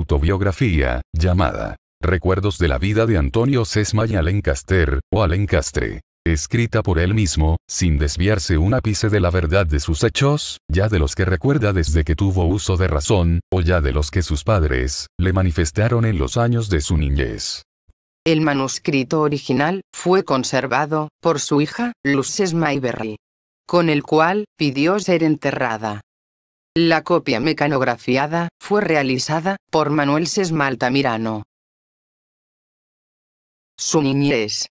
autobiografía, llamada Recuerdos de la vida de Antonio Sesma y Alencaster, o Alencastre, Escrita por él mismo, sin desviarse un ápice de la verdad de sus hechos, ya de los que recuerda desde que tuvo uso de razón, o ya de los que sus padres, le manifestaron en los años de su niñez. El manuscrito original fue conservado por su hija, y Berry, con el cual pidió ser enterrada. La copia mecanografiada fue realizada por Manuel Mirano. Su niñez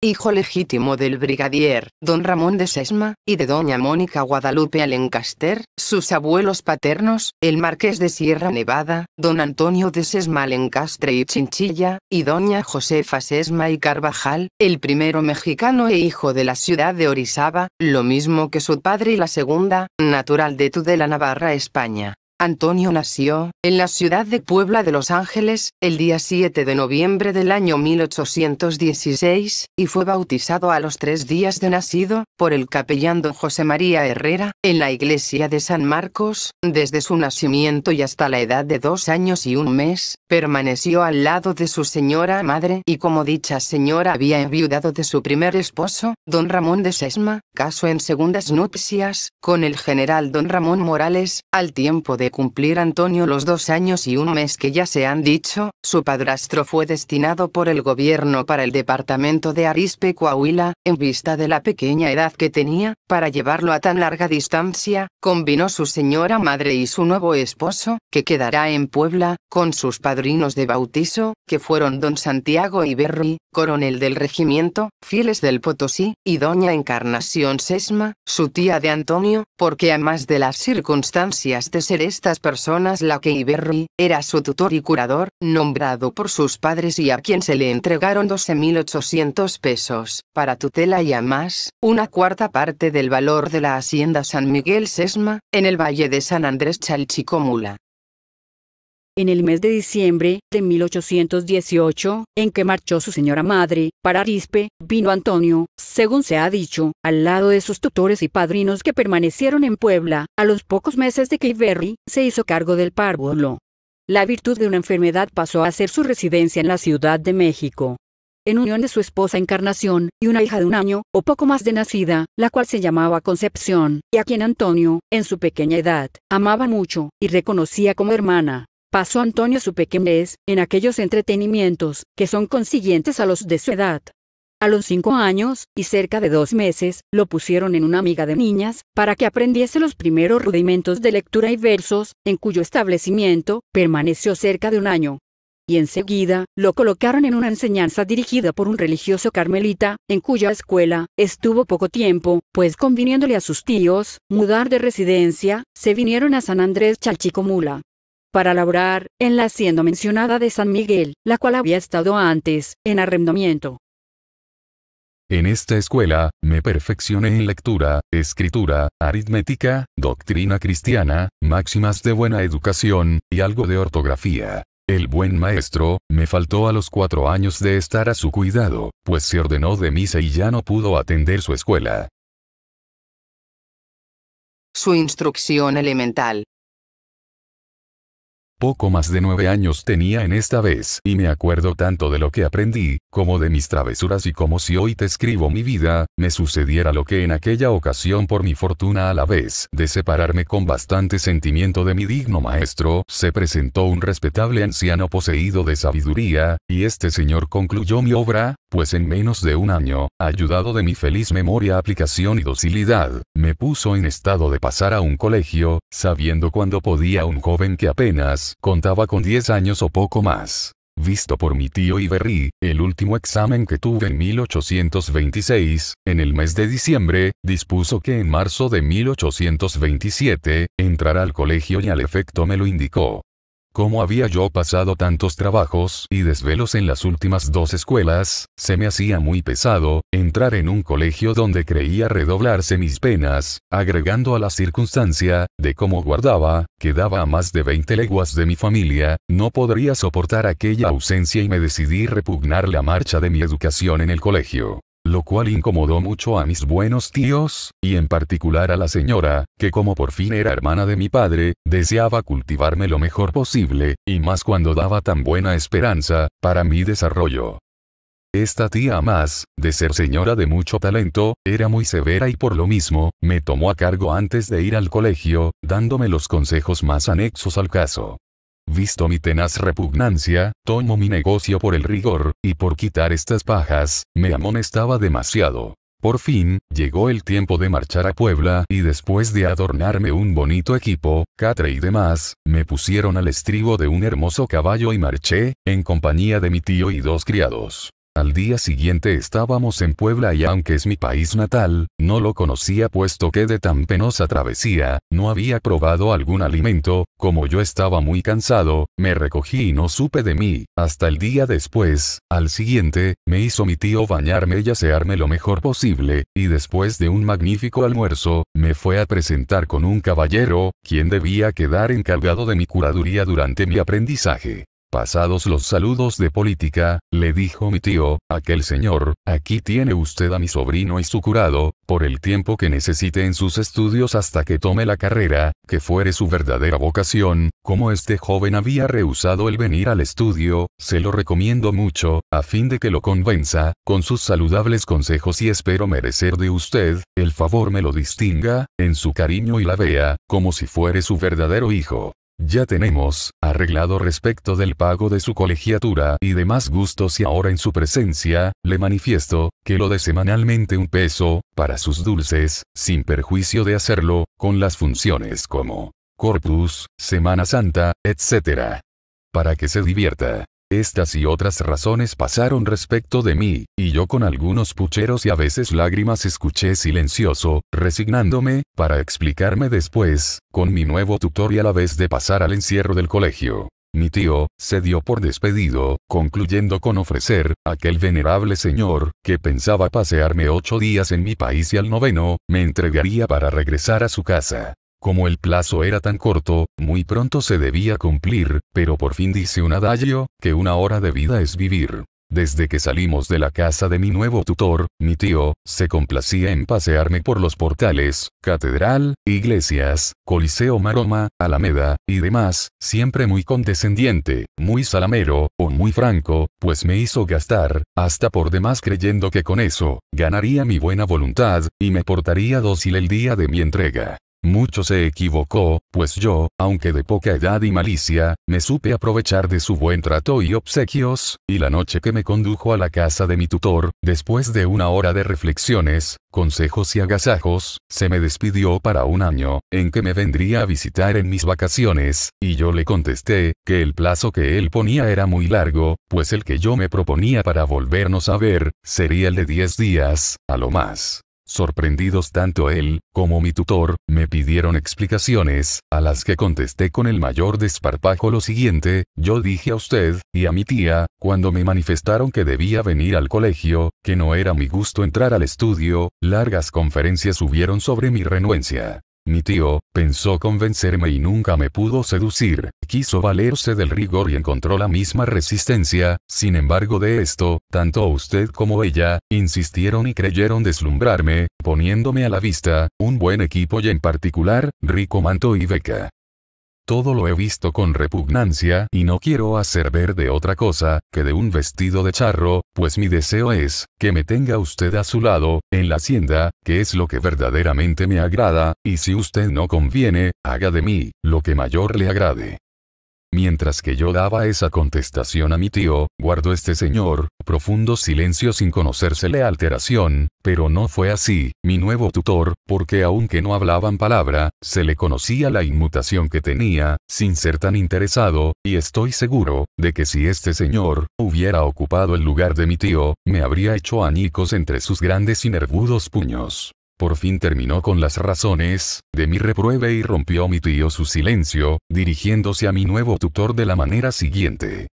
hijo legítimo del brigadier don Ramón de Sesma y de doña Mónica Guadalupe Alencaster, sus abuelos paternos, el marqués de Sierra Nevada, don Antonio de Sesma Alencastre y Chinchilla, y doña Josefa Sesma y Carvajal, el primero mexicano e hijo de la ciudad de Orizaba, lo mismo que su padre y la segunda, natural de Tudela Navarra España. Antonio nació, en la ciudad de Puebla de Los Ángeles, el día 7 de noviembre del año 1816, y fue bautizado a los tres días de nacido, por el capellán don José María Herrera, en la iglesia de San Marcos, desde su nacimiento y hasta la edad de dos años y un mes, permaneció al lado de su señora madre, y como dicha señora había enviudado de su primer esposo, don Ramón de Sesma, caso en segundas nupcias, con el general don Ramón Morales, al tiempo de cumplir Antonio los dos años y un mes que ya se han dicho, su padrastro fue destinado por el gobierno para el departamento de Arispe Coahuila, en vista de la pequeña edad que tenía, para llevarlo a tan larga distancia, combinó su señora madre y su nuevo esposo, que quedará en Puebla, con sus padrinos de bautizo, que fueron don Santiago y Berry coronel del regimiento, fieles del Potosí, y doña Encarnación Sesma, su tía de Antonio, porque a más de las circunstancias de ser estas personas la que Iberri, era su tutor y curador, nombrado por sus padres y a quien se le entregaron 12.800 pesos, para tutela y a más, una cuarta parte del valor de la hacienda San Miguel Sesma, en el valle de San Andrés Chalchicomula en el mes de diciembre de 1818, en que marchó su señora madre, para Arispe, vino Antonio, según se ha dicho, al lado de sus tutores y padrinos que permanecieron en Puebla, a los pocos meses de que Iberri se hizo cargo del párvulo. La virtud de una enfermedad pasó a ser su residencia en la Ciudad de México. En unión de su esposa Encarnación, y una hija de un año, o poco más de nacida, la cual se llamaba Concepción, y a quien Antonio, en su pequeña edad, amaba mucho, y reconocía como hermana. Pasó Antonio su pequeñez en aquellos entretenimientos que son consiguientes a los de su edad. A los cinco años, y cerca de dos meses, lo pusieron en una amiga de niñas, para que aprendiese los primeros rudimentos de lectura y versos, en cuyo establecimiento permaneció cerca de un año. Y enseguida, lo colocaron en una enseñanza dirigida por un religioso carmelita, en cuya escuela estuvo poco tiempo, pues conviniéndole a sus tíos, mudar de residencia, se vinieron a San Andrés Chalchicomula para labrar en la hacienda mencionada de San Miguel, la cual había estado antes en arrendamiento. En esta escuela, me perfeccioné en lectura, escritura, aritmética, doctrina cristiana, máximas de buena educación, y algo de ortografía. El buen maestro, me faltó a los cuatro años de estar a su cuidado, pues se ordenó de misa y ya no pudo atender su escuela. Su instrucción elemental poco más de nueve años tenía en esta vez y me acuerdo tanto de lo que aprendí, como de mis travesuras y como si hoy te escribo mi vida, me sucediera lo que en aquella ocasión por mi fortuna a la vez de separarme con bastante sentimiento de mi digno maestro, se presentó un respetable anciano poseído de sabiduría, y este señor concluyó mi obra, pues en menos de un año, ayudado de mi feliz memoria, aplicación y docilidad, me puso en estado de pasar a un colegio, sabiendo cuando podía un joven que apenas Contaba con 10 años o poco más. Visto por mi tío Iberry, el último examen que tuve en 1826, en el mes de diciembre, dispuso que en marzo de 1827, entrara al colegio y al efecto me lo indicó. Como había yo pasado tantos trabajos y desvelos en las últimas dos escuelas, se me hacía muy pesado, entrar en un colegio donde creía redoblarse mis penas, agregando a la circunstancia, de cómo guardaba, quedaba a más de 20 leguas de mi familia, no podría soportar aquella ausencia y me decidí repugnar la marcha de mi educación en el colegio lo cual incomodó mucho a mis buenos tíos, y en particular a la señora, que como por fin era hermana de mi padre, deseaba cultivarme lo mejor posible, y más cuando daba tan buena esperanza, para mi desarrollo. Esta tía más, de ser señora de mucho talento, era muy severa y por lo mismo, me tomó a cargo antes de ir al colegio, dándome los consejos más anexos al caso. Visto mi tenaz repugnancia, tomo mi negocio por el rigor, y por quitar estas pajas, me amonestaba demasiado. Por fin, llegó el tiempo de marchar a Puebla y después de adornarme un bonito equipo, catre y demás, me pusieron al estribo de un hermoso caballo y marché, en compañía de mi tío y dos criados. Al día siguiente estábamos en Puebla y aunque es mi país natal, no lo conocía puesto que de tan penosa travesía, no había probado algún alimento, como yo estaba muy cansado, me recogí y no supe de mí, hasta el día después, al siguiente, me hizo mi tío bañarme y asearme lo mejor posible, y después de un magnífico almuerzo, me fue a presentar con un caballero, quien debía quedar encargado de mi curaduría durante mi aprendizaje. Pasados los saludos de política, le dijo mi tío, aquel señor, aquí tiene usted a mi sobrino y su curado, por el tiempo que necesite en sus estudios hasta que tome la carrera, que fuere su verdadera vocación, como este joven había rehusado el venir al estudio, se lo recomiendo mucho, a fin de que lo convenza, con sus saludables consejos y espero merecer de usted, el favor me lo distinga, en su cariño y la vea, como si fuere su verdadero hijo. Ya tenemos, arreglado respecto del pago de su colegiatura y demás gustos y ahora en su presencia, le manifiesto, que lo de semanalmente un peso, para sus dulces, sin perjuicio de hacerlo, con las funciones como Corpus, Semana Santa, etc. Para que se divierta. Estas y otras razones pasaron respecto de mí, y yo con algunos pucheros y a veces lágrimas escuché silencioso, resignándome, para explicarme después, con mi nuevo tutor y a la vez de pasar al encierro del colegio. Mi tío, se dio por despedido, concluyendo con ofrecer, aquel venerable señor, que pensaba pasearme ocho días en mi país y al noveno, me entregaría para regresar a su casa. Como el plazo era tan corto, muy pronto se debía cumplir, pero por fin dice un adagio, que una hora de vida es vivir. Desde que salimos de la casa de mi nuevo tutor, mi tío, se complacía en pasearme por los portales, catedral, iglesias, coliseo maroma, alameda, y demás, siempre muy condescendiente, muy salamero, o muy franco, pues me hizo gastar, hasta por demás creyendo que con eso, ganaría mi buena voluntad, y me portaría dócil el día de mi entrega. Mucho se equivocó, pues yo, aunque de poca edad y malicia, me supe aprovechar de su buen trato y obsequios, y la noche que me condujo a la casa de mi tutor, después de una hora de reflexiones, consejos y agasajos, se me despidió para un año, en que me vendría a visitar en mis vacaciones, y yo le contesté, que el plazo que él ponía era muy largo, pues el que yo me proponía para volvernos a ver, sería el de diez días, a lo más. Sorprendidos tanto él, como mi tutor, me pidieron explicaciones, a las que contesté con el mayor desparpajo lo siguiente, yo dije a usted, y a mi tía, cuando me manifestaron que debía venir al colegio, que no era mi gusto entrar al estudio, largas conferencias hubieron sobre mi renuencia. Mi tío, pensó convencerme y nunca me pudo seducir, quiso valerse del rigor y encontró la misma resistencia, sin embargo de esto, tanto usted como ella, insistieron y creyeron deslumbrarme, poniéndome a la vista, un buen equipo y en particular, rico manto y beca. Todo lo he visto con repugnancia y no quiero hacer ver de otra cosa que de un vestido de charro, pues mi deseo es que me tenga usted a su lado, en la hacienda, que es lo que verdaderamente me agrada, y si usted no conviene, haga de mí lo que mayor le agrade. Mientras que yo daba esa contestación a mi tío, guardó este señor, profundo silencio sin conocérsele alteración, pero no fue así, mi nuevo tutor, porque aunque no hablaban palabra, se le conocía la inmutación que tenía, sin ser tan interesado, y estoy seguro, de que si este señor, hubiera ocupado el lugar de mi tío, me habría hecho añicos entre sus grandes y nervudos puños. Por fin terminó con las razones de mi reprueba y rompió mi tío su silencio, dirigiéndose a mi nuevo tutor de la manera siguiente.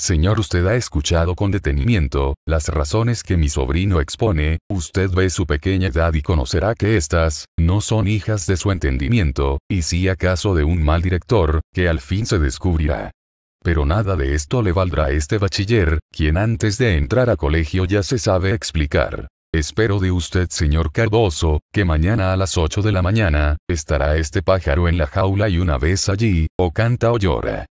Señor, usted ha escuchado con detenimiento las razones que mi sobrino expone, usted ve su pequeña edad y conocerá que éstas no son hijas de su entendimiento, y si acaso de un mal director, que al fin se descubrirá. Pero nada de esto le valdrá a este bachiller, quien antes de entrar a colegio ya se sabe explicar. Espero de usted, señor Cardoso, que mañana a las 8 de la mañana, estará este pájaro en la jaula y una vez allí, o canta o llora.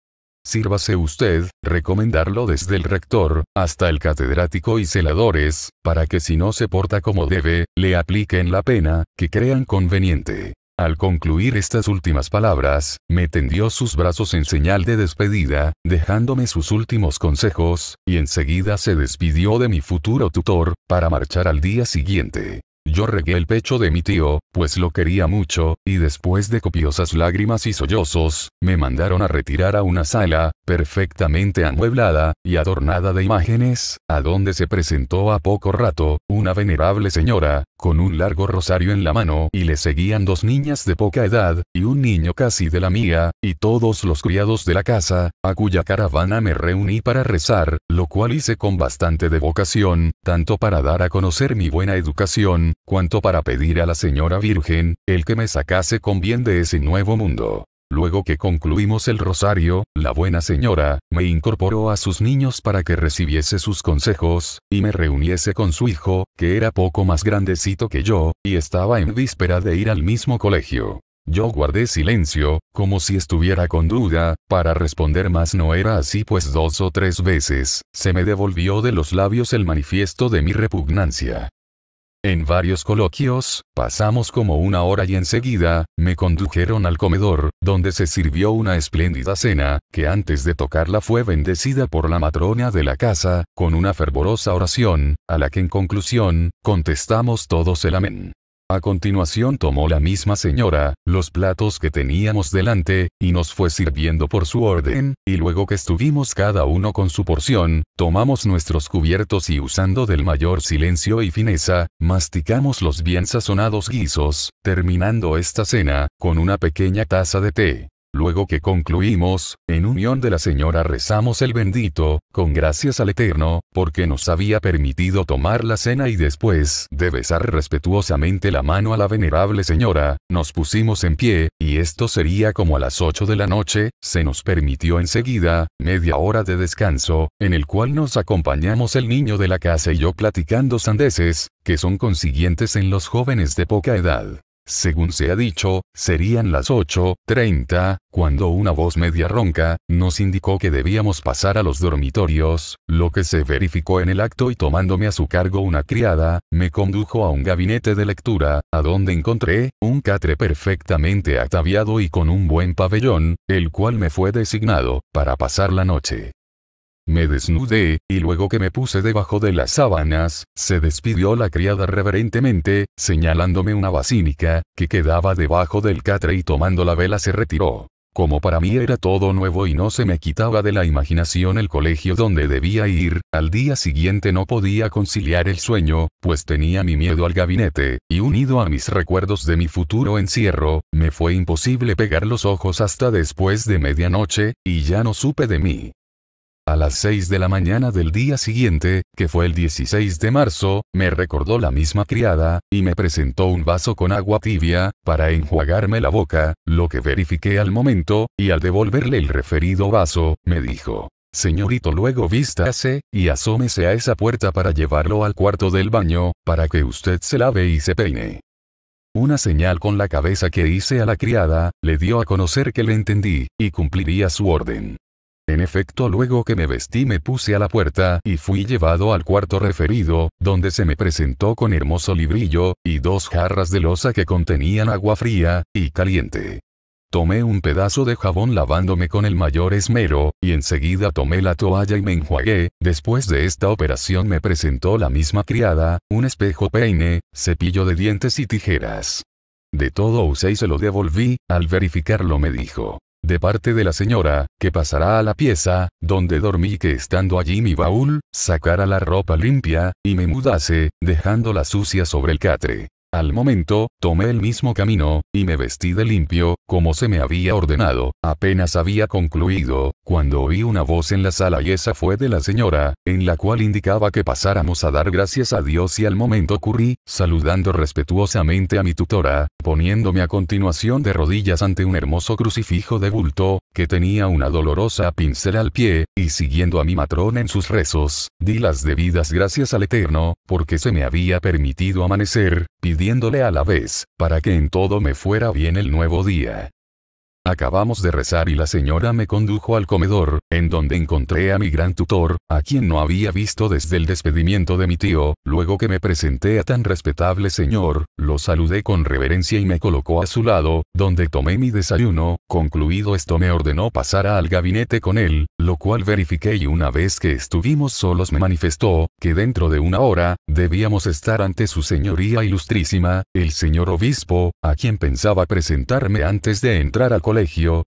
Sírvase usted, recomendarlo desde el rector, hasta el catedrático y celadores, para que si no se porta como debe, le apliquen la pena, que crean conveniente. Al concluir estas últimas palabras, me tendió sus brazos en señal de despedida, dejándome sus últimos consejos, y enseguida se despidió de mi futuro tutor, para marchar al día siguiente. Yo regué el pecho de mi tío, pues lo quería mucho, y después de copiosas lágrimas y sollozos, me mandaron a retirar a una sala, perfectamente amueblada, y adornada de imágenes, a donde se presentó a poco rato, una venerable señora, con un largo rosario en la mano, y le seguían dos niñas de poca edad, y un niño casi de la mía, y todos los criados de la casa, a cuya caravana me reuní para rezar, lo cual hice con bastante devocación, tanto para dar a conocer mi buena educación, cuanto para pedir a la Señora Virgen, el que me sacase con bien de ese nuevo mundo. Luego que concluimos el rosario, la buena señora, me incorporó a sus niños para que recibiese sus consejos, y me reuniese con su hijo, que era poco más grandecito que yo, y estaba en víspera de ir al mismo colegio. Yo guardé silencio, como si estuviera con duda, para responder más no era así pues dos o tres veces, se me devolvió de los labios el manifiesto de mi repugnancia. En varios coloquios, pasamos como una hora y enseguida, me condujeron al comedor, donde se sirvió una espléndida cena, que antes de tocarla fue bendecida por la matrona de la casa, con una fervorosa oración, a la que en conclusión, contestamos todos el amén. A continuación tomó la misma señora, los platos que teníamos delante, y nos fue sirviendo por su orden, y luego que estuvimos cada uno con su porción, tomamos nuestros cubiertos y usando del mayor silencio y fineza, masticamos los bien sazonados guisos, terminando esta cena, con una pequeña taza de té. Luego que concluimos, en unión de la Señora rezamos el bendito, con gracias al Eterno, porque nos había permitido tomar la cena y después de besar respetuosamente la mano a la venerable Señora, nos pusimos en pie, y esto sería como a las 8 de la noche, se nos permitió enseguida, media hora de descanso, en el cual nos acompañamos el niño de la casa y yo platicando sandeces, que son consiguientes en los jóvenes de poca edad. Según se ha dicho, serían las 8.30, cuando una voz media ronca, nos indicó que debíamos pasar a los dormitorios, lo que se verificó en el acto y tomándome a su cargo una criada, me condujo a un gabinete de lectura, a donde encontré, un catre perfectamente ataviado y con un buen pabellón, el cual me fue designado, para pasar la noche. Me desnudé, y luego que me puse debajo de las sábanas, se despidió la criada reverentemente, señalándome una basílica, que quedaba debajo del catre y tomando la vela se retiró. Como para mí era todo nuevo y no se me quitaba de la imaginación el colegio donde debía ir, al día siguiente no podía conciliar el sueño, pues tenía mi miedo al gabinete, y unido a mis recuerdos de mi futuro encierro, me fue imposible pegar los ojos hasta después de medianoche, y ya no supe de mí. A las 6 de la mañana del día siguiente, que fue el 16 de marzo, me recordó la misma criada, y me presentó un vaso con agua tibia, para enjuagarme la boca, lo que verifiqué al momento, y al devolverle el referido vaso, me dijo, Señorito luego vístase, y asómese a esa puerta para llevarlo al cuarto del baño, para que usted se lave y se peine. Una señal con la cabeza que hice a la criada, le dio a conocer que le entendí, y cumpliría su orden. En efecto luego que me vestí me puse a la puerta y fui llevado al cuarto referido, donde se me presentó con hermoso librillo, y dos jarras de losa que contenían agua fría, y caliente. Tomé un pedazo de jabón lavándome con el mayor esmero, y enseguida tomé la toalla y me enjuagué, después de esta operación me presentó la misma criada, un espejo peine, cepillo de dientes y tijeras. De todo usé y se lo devolví, al verificarlo me dijo de parte de la señora, que pasará a la pieza, donde dormí que estando allí mi baúl, sacara la ropa limpia, y me mudase, dejando la sucia sobre el catre. Al momento, tomé el mismo camino, y me vestí de limpio, como se me había ordenado. Apenas había concluido, cuando oí una voz en la sala y esa fue de la señora, en la cual indicaba que pasáramos a dar gracias a Dios y al momento ocurrí, saludando respetuosamente a mi tutora, poniéndome a continuación de rodillas ante un hermoso crucifijo de bulto, que tenía una dolorosa pincel al pie, y siguiendo a mi matrón en sus rezos, di las debidas gracias al Eterno, porque se me había permitido amanecer, a la vez, para que en todo me fuera bien el nuevo día. Acabamos de rezar y la señora me condujo al comedor, en donde encontré a mi gran tutor, a quien no había visto desde el despedimiento de mi tío, luego que me presenté a tan respetable señor, lo saludé con reverencia y me colocó a su lado, donde tomé mi desayuno, concluido esto me ordenó pasar al gabinete con él, lo cual verifiqué y una vez que estuvimos solos me manifestó, que dentro de una hora, debíamos estar ante su señoría ilustrísima, el señor obispo, a quien pensaba presentarme antes de entrar al colegio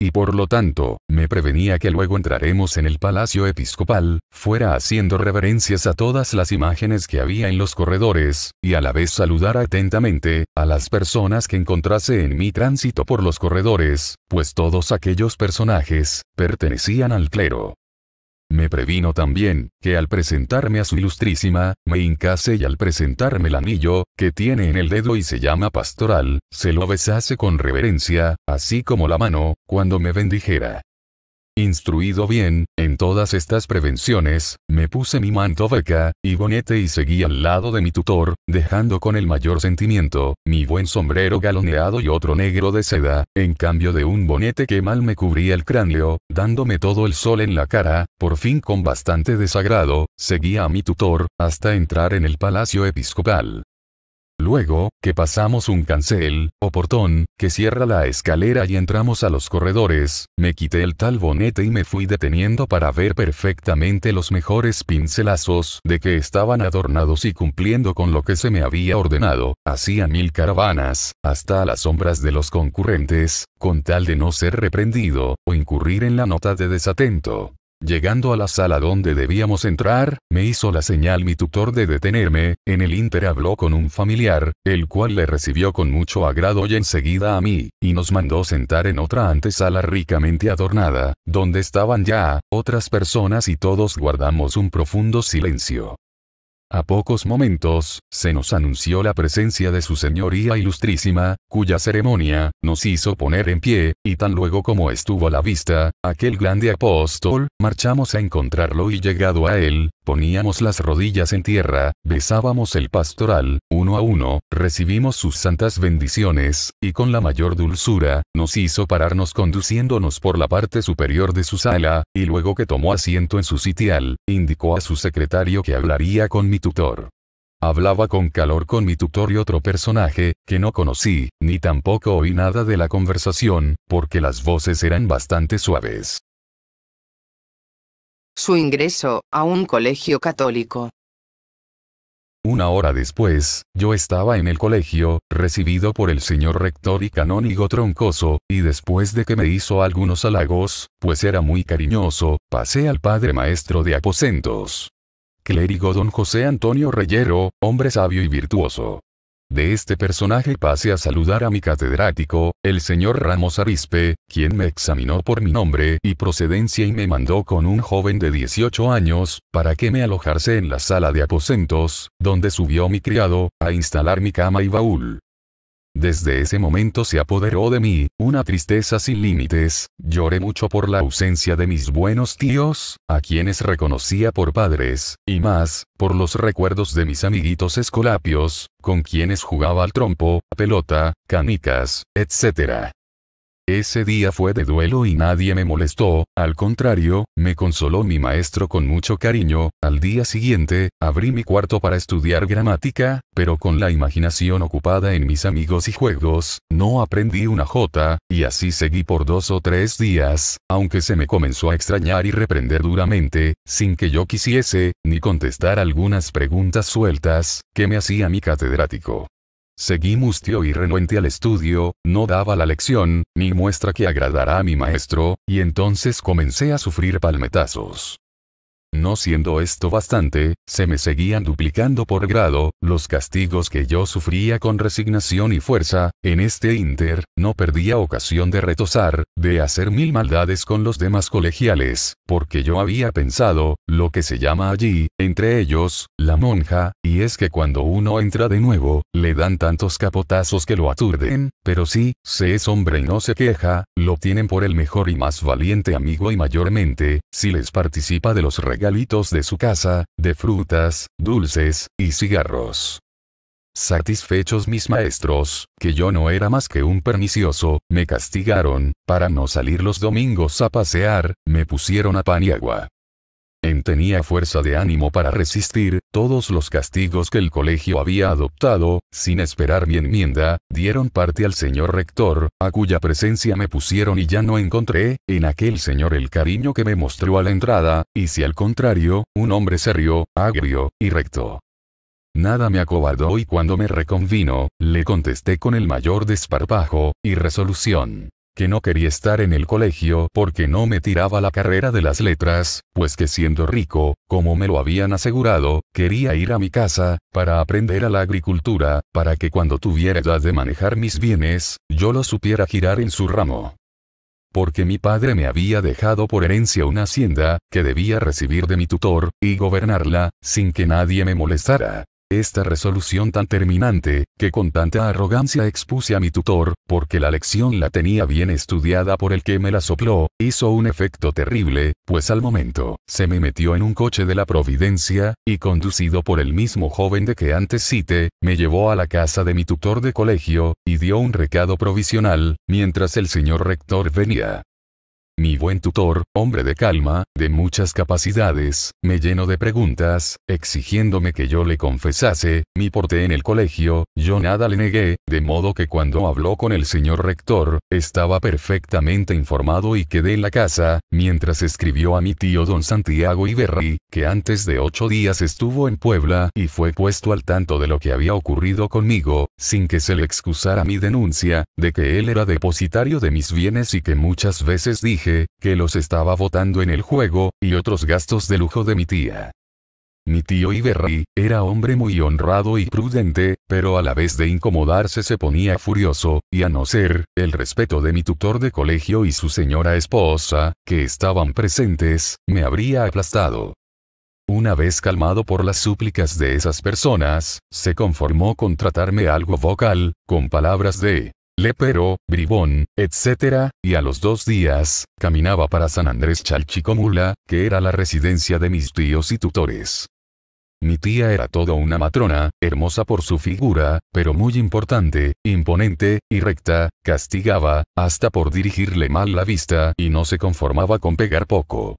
y por lo tanto, me prevenía que luego entraremos en el palacio episcopal, fuera haciendo reverencias a todas las imágenes que había en los corredores, y a la vez saludar atentamente, a las personas que encontrase en mi tránsito por los corredores, pues todos aquellos personajes, pertenecían al clero. Me previno también, que al presentarme a su ilustrísima, me hincase y al presentarme el anillo, que tiene en el dedo y se llama pastoral, se lo besase con reverencia, así como la mano, cuando me bendijera. Instruido bien, en todas estas prevenciones, me puse mi manto beca y bonete y seguí al lado de mi tutor, dejando con el mayor sentimiento, mi buen sombrero galoneado y otro negro de seda, en cambio de un bonete que mal me cubría el cráneo, dándome todo el sol en la cara, por fin con bastante desagrado, seguí a mi tutor, hasta entrar en el palacio episcopal. Luego, que pasamos un cancel, o portón, que cierra la escalera y entramos a los corredores, me quité el tal bonete y me fui deteniendo para ver perfectamente los mejores pincelazos de que estaban adornados y cumpliendo con lo que se me había ordenado, hacía mil caravanas, hasta a las sombras de los concurrentes, con tal de no ser reprendido, o incurrir en la nota de desatento. Llegando a la sala donde debíamos entrar, me hizo la señal mi tutor de detenerme, en el inter habló con un familiar, el cual le recibió con mucho agrado y enseguida a mí, y nos mandó sentar en otra antesala ricamente adornada, donde estaban ya, otras personas y todos guardamos un profundo silencio. A pocos momentos, se nos anunció la presencia de su señoría ilustrísima, cuya ceremonia, nos hizo poner en pie, y tan luego como estuvo a la vista, aquel grande apóstol, marchamos a encontrarlo y llegado a él, Poníamos las rodillas en tierra, besábamos el pastoral, uno a uno, recibimos sus santas bendiciones, y con la mayor dulzura, nos hizo pararnos conduciéndonos por la parte superior de su sala, y luego que tomó asiento en su sitial, indicó a su secretario que hablaría con mi tutor. Hablaba con calor con mi tutor y otro personaje, que no conocí, ni tampoco oí nada de la conversación, porque las voces eran bastante suaves su ingreso a un colegio católico. Una hora después, yo estaba en el colegio, recibido por el señor rector y canónigo Troncoso, y después de que me hizo algunos halagos, pues era muy cariñoso, pasé al padre maestro de aposentos. Clérigo don José Antonio Reyero, hombre sabio y virtuoso. De este personaje pase a saludar a mi catedrático, el señor Ramos Arispe, quien me examinó por mi nombre y procedencia y me mandó con un joven de 18 años, para que me alojase en la sala de aposentos, donde subió mi criado, a instalar mi cama y baúl. Desde ese momento se apoderó de mí, una tristeza sin límites, lloré mucho por la ausencia de mis buenos tíos, a quienes reconocía por padres, y más, por los recuerdos de mis amiguitos escolapios, con quienes jugaba al trompo, pelota, canicas, etc. Ese día fue de duelo y nadie me molestó, al contrario, me consoló mi maestro con mucho cariño. Al día siguiente, abrí mi cuarto para estudiar gramática, pero con la imaginación ocupada en mis amigos y juegos, no aprendí una jota, y así seguí por dos o tres días, aunque se me comenzó a extrañar y reprender duramente, sin que yo quisiese, ni contestar algunas preguntas sueltas, que me hacía mi catedrático. Seguí mustio y renuente al estudio, no daba la lección, ni muestra que agradará a mi maestro, y entonces comencé a sufrir palmetazos. No siendo esto bastante, se me seguían duplicando por grado, los castigos que yo sufría con resignación y fuerza, en este inter, no perdía ocasión de retosar, de hacer mil maldades con los demás colegiales, porque yo había pensado, lo que se llama allí, entre ellos, la monja, y es que cuando uno entra de nuevo, le dan tantos capotazos que lo aturden, pero si, se es hombre y no se queja, lo tienen por el mejor y más valiente amigo y mayormente, si les participa de los regalos regalitos de su casa, de frutas, dulces, y cigarros. Satisfechos mis maestros, que yo no era más que un pernicioso, me castigaron, para no salir los domingos a pasear, me pusieron a pan y agua tenía fuerza de ánimo para resistir, todos los castigos que el colegio había adoptado, sin esperar mi enmienda, dieron parte al señor rector, a cuya presencia me pusieron y ya no encontré, en aquel señor el cariño que me mostró a la entrada, y si al contrario, un hombre serio, agrio, y recto. Nada me acobardó y cuando me reconvino, le contesté con el mayor desparpajo, y resolución que no quería estar en el colegio porque no me tiraba la carrera de las letras, pues que siendo rico, como me lo habían asegurado, quería ir a mi casa, para aprender a la agricultura, para que cuando tuviera edad de manejar mis bienes, yo lo supiera girar en su ramo. Porque mi padre me había dejado por herencia una hacienda, que debía recibir de mi tutor, y gobernarla, sin que nadie me molestara esta resolución tan terminante, que con tanta arrogancia expuse a mi tutor, porque la lección la tenía bien estudiada por el que me la sopló, hizo un efecto terrible, pues al momento, se me metió en un coche de la Providencia, y conducido por el mismo joven de que antes cite, me llevó a la casa de mi tutor de colegio, y dio un recado provisional, mientras el señor rector venía. Mi buen tutor, hombre de calma, de muchas capacidades, me llenó de preguntas, exigiéndome que yo le confesase, mi porte en el colegio, yo nada le negué, de modo que cuando habló con el señor rector, estaba perfectamente informado y quedé en la casa, mientras escribió a mi tío don Santiago Iberri, que antes de ocho días estuvo en Puebla y fue puesto al tanto de lo que había ocurrido conmigo, sin que se le excusara mi denuncia, de que él era depositario de mis bienes y que muchas veces dije que los estaba votando en el juego, y otros gastos de lujo de mi tía. Mi tío Iberri, era hombre muy honrado y prudente, pero a la vez de incomodarse se ponía furioso, y a no ser, el respeto de mi tutor de colegio y su señora esposa, que estaban presentes, me habría aplastado. Una vez calmado por las súplicas de esas personas, se conformó con tratarme algo vocal, con palabras de lepero, bribón, etc., y a los dos días, caminaba para San Andrés Chalchicomula, que era la residencia de mis tíos y tutores. Mi tía era toda una matrona, hermosa por su figura, pero muy importante, imponente, y recta, castigaba, hasta por dirigirle mal la vista y no se conformaba con pegar poco.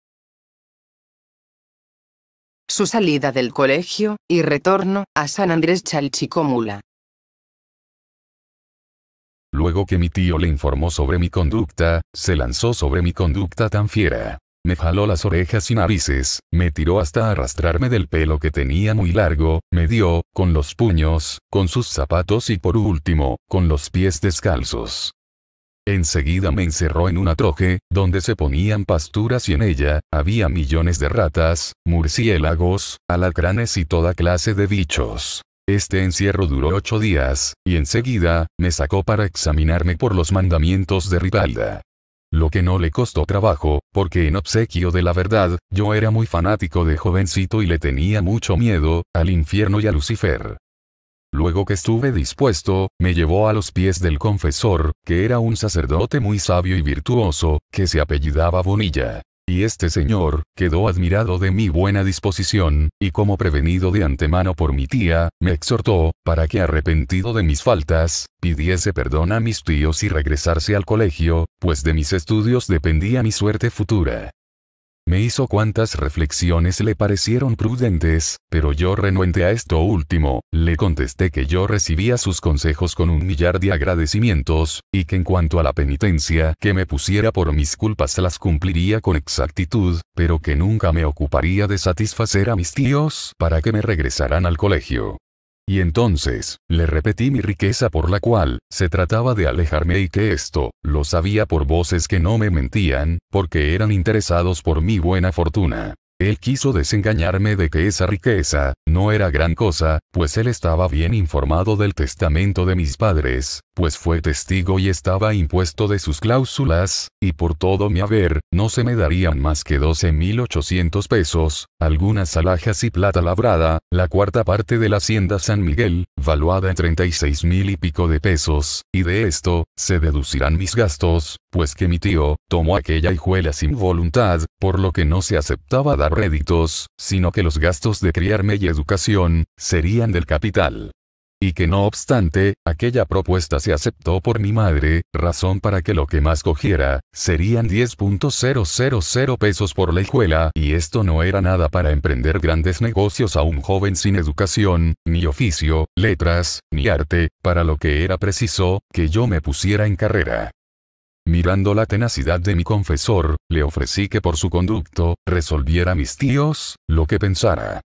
Su salida del colegio, y retorno, a San Andrés Chalchicomula. Luego que mi tío le informó sobre mi conducta, se lanzó sobre mi conducta tan fiera. Me jaló las orejas y narices, me tiró hasta arrastrarme del pelo que tenía muy largo, me dio, con los puños, con sus zapatos y por último, con los pies descalzos. Enseguida me encerró en una troje, donde se ponían pasturas y en ella, había millones de ratas, murciélagos, alacranes y toda clase de bichos. Este encierro duró ocho días, y enseguida, me sacó para examinarme por los mandamientos de Ripalda. Lo que no le costó trabajo, porque en obsequio de la verdad, yo era muy fanático de jovencito y le tenía mucho miedo, al infierno y a Lucifer. Luego que estuve dispuesto, me llevó a los pies del confesor, que era un sacerdote muy sabio y virtuoso, que se apellidaba Bonilla. Y este señor, quedó admirado de mi buena disposición, y como prevenido de antemano por mi tía, me exhortó, para que arrepentido de mis faltas, pidiese perdón a mis tíos y regresarse al colegio, pues de mis estudios dependía mi suerte futura. Me hizo cuantas reflexiones le parecieron prudentes, pero yo renuente a esto último, le contesté que yo recibía sus consejos con un millar de agradecimientos, y que en cuanto a la penitencia que me pusiera por mis culpas las cumpliría con exactitud, pero que nunca me ocuparía de satisfacer a mis tíos para que me regresaran al colegio. Y entonces, le repetí mi riqueza por la cual, se trataba de alejarme y que esto, lo sabía por voces que no me mentían, porque eran interesados por mi buena fortuna. Él quiso desengañarme de que esa riqueza, no era gran cosa, pues él estaba bien informado del testamento de mis padres, pues fue testigo y estaba impuesto de sus cláusulas, y por todo mi haber, no se me darían más que 12.800 pesos, algunas alhajas y plata labrada, la cuarta parte de la hacienda San Miguel, valuada en mil y pico de pesos, y de esto, se deducirán mis gastos, pues que mi tío, tomó aquella hijuela sin voluntad, por lo que no se aceptaba dar réditos, sino que los gastos de criarme y educación, serían del capital y que no obstante, aquella propuesta se aceptó por mi madre, razón para que lo que más cogiera, serían 10.000 pesos por la escuela y esto no era nada para emprender grandes negocios a un joven sin educación, ni oficio, letras, ni arte, para lo que era preciso, que yo me pusiera en carrera. Mirando la tenacidad de mi confesor, le ofrecí que por su conducto, resolviera mis tíos, lo que pensara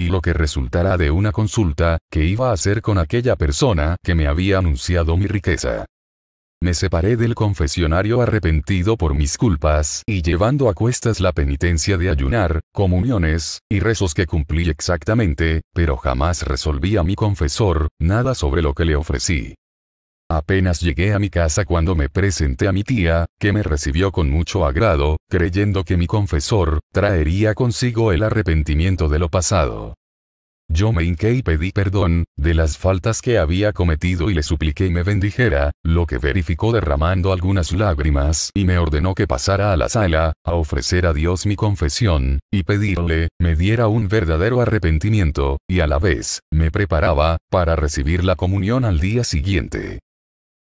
y lo que resultará de una consulta que iba a hacer con aquella persona que me había anunciado mi riqueza. Me separé del confesionario arrepentido por mis culpas y llevando a cuestas la penitencia de ayunar, comuniones y rezos que cumplí exactamente, pero jamás resolví a mi confesor nada sobre lo que le ofrecí. Apenas llegué a mi casa cuando me presenté a mi tía, que me recibió con mucho agrado, creyendo que mi confesor, traería consigo el arrepentimiento de lo pasado. Yo me hinqué y pedí perdón, de las faltas que había cometido y le supliqué me bendijera, lo que verificó derramando algunas lágrimas y me ordenó que pasara a la sala, a ofrecer a Dios mi confesión, y pedirle, me diera un verdadero arrepentimiento, y a la vez, me preparaba, para recibir la comunión al día siguiente.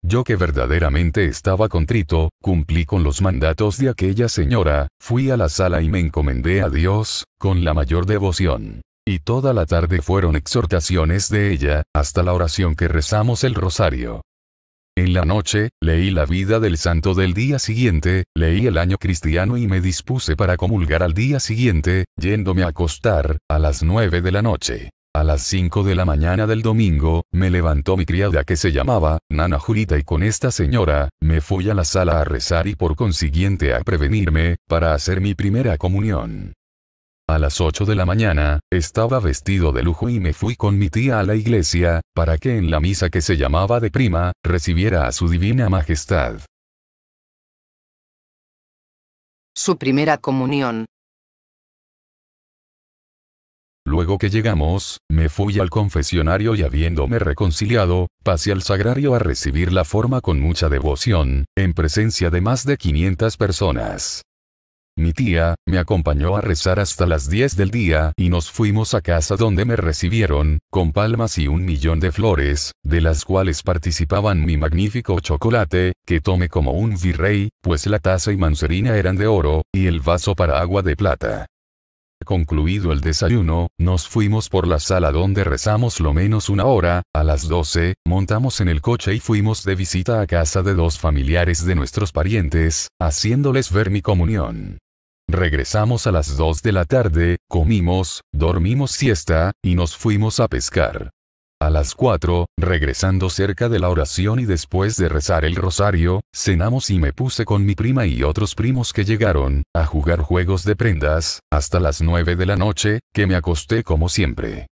Yo que verdaderamente estaba contrito, cumplí con los mandatos de aquella señora, fui a la sala y me encomendé a Dios, con la mayor devoción. Y toda la tarde fueron exhortaciones de ella, hasta la oración que rezamos el rosario. En la noche, leí la vida del santo del día siguiente, leí el año cristiano y me dispuse para comulgar al día siguiente, yéndome a acostar, a las nueve de la noche. A las 5 de la mañana del domingo, me levantó mi criada que se llamaba, Nana Jurita y con esta señora, me fui a la sala a rezar y por consiguiente a prevenirme, para hacer mi primera comunión. A las 8 de la mañana, estaba vestido de lujo y me fui con mi tía a la iglesia, para que en la misa que se llamaba de prima, recibiera a su divina majestad. Su primera comunión, Luego que llegamos, me fui al confesionario y habiéndome reconciliado, pasé al sagrario a recibir la forma con mucha devoción, en presencia de más de 500 personas. Mi tía, me acompañó a rezar hasta las 10 del día y nos fuimos a casa donde me recibieron, con palmas y un millón de flores, de las cuales participaban mi magnífico chocolate, que tomé como un virrey, pues la taza y mancerina eran de oro, y el vaso para agua de plata. Concluido el desayuno, nos fuimos por la sala donde rezamos lo menos una hora, a las 12, montamos en el coche y fuimos de visita a casa de dos familiares de nuestros parientes, haciéndoles ver mi comunión. Regresamos a las 2 de la tarde, comimos, dormimos siesta, y nos fuimos a pescar. A las 4, regresando cerca de la oración y después de rezar el rosario, cenamos y me puse con mi prima y otros primos que llegaron, a jugar juegos de prendas, hasta las 9 de la noche, que me acosté como siempre.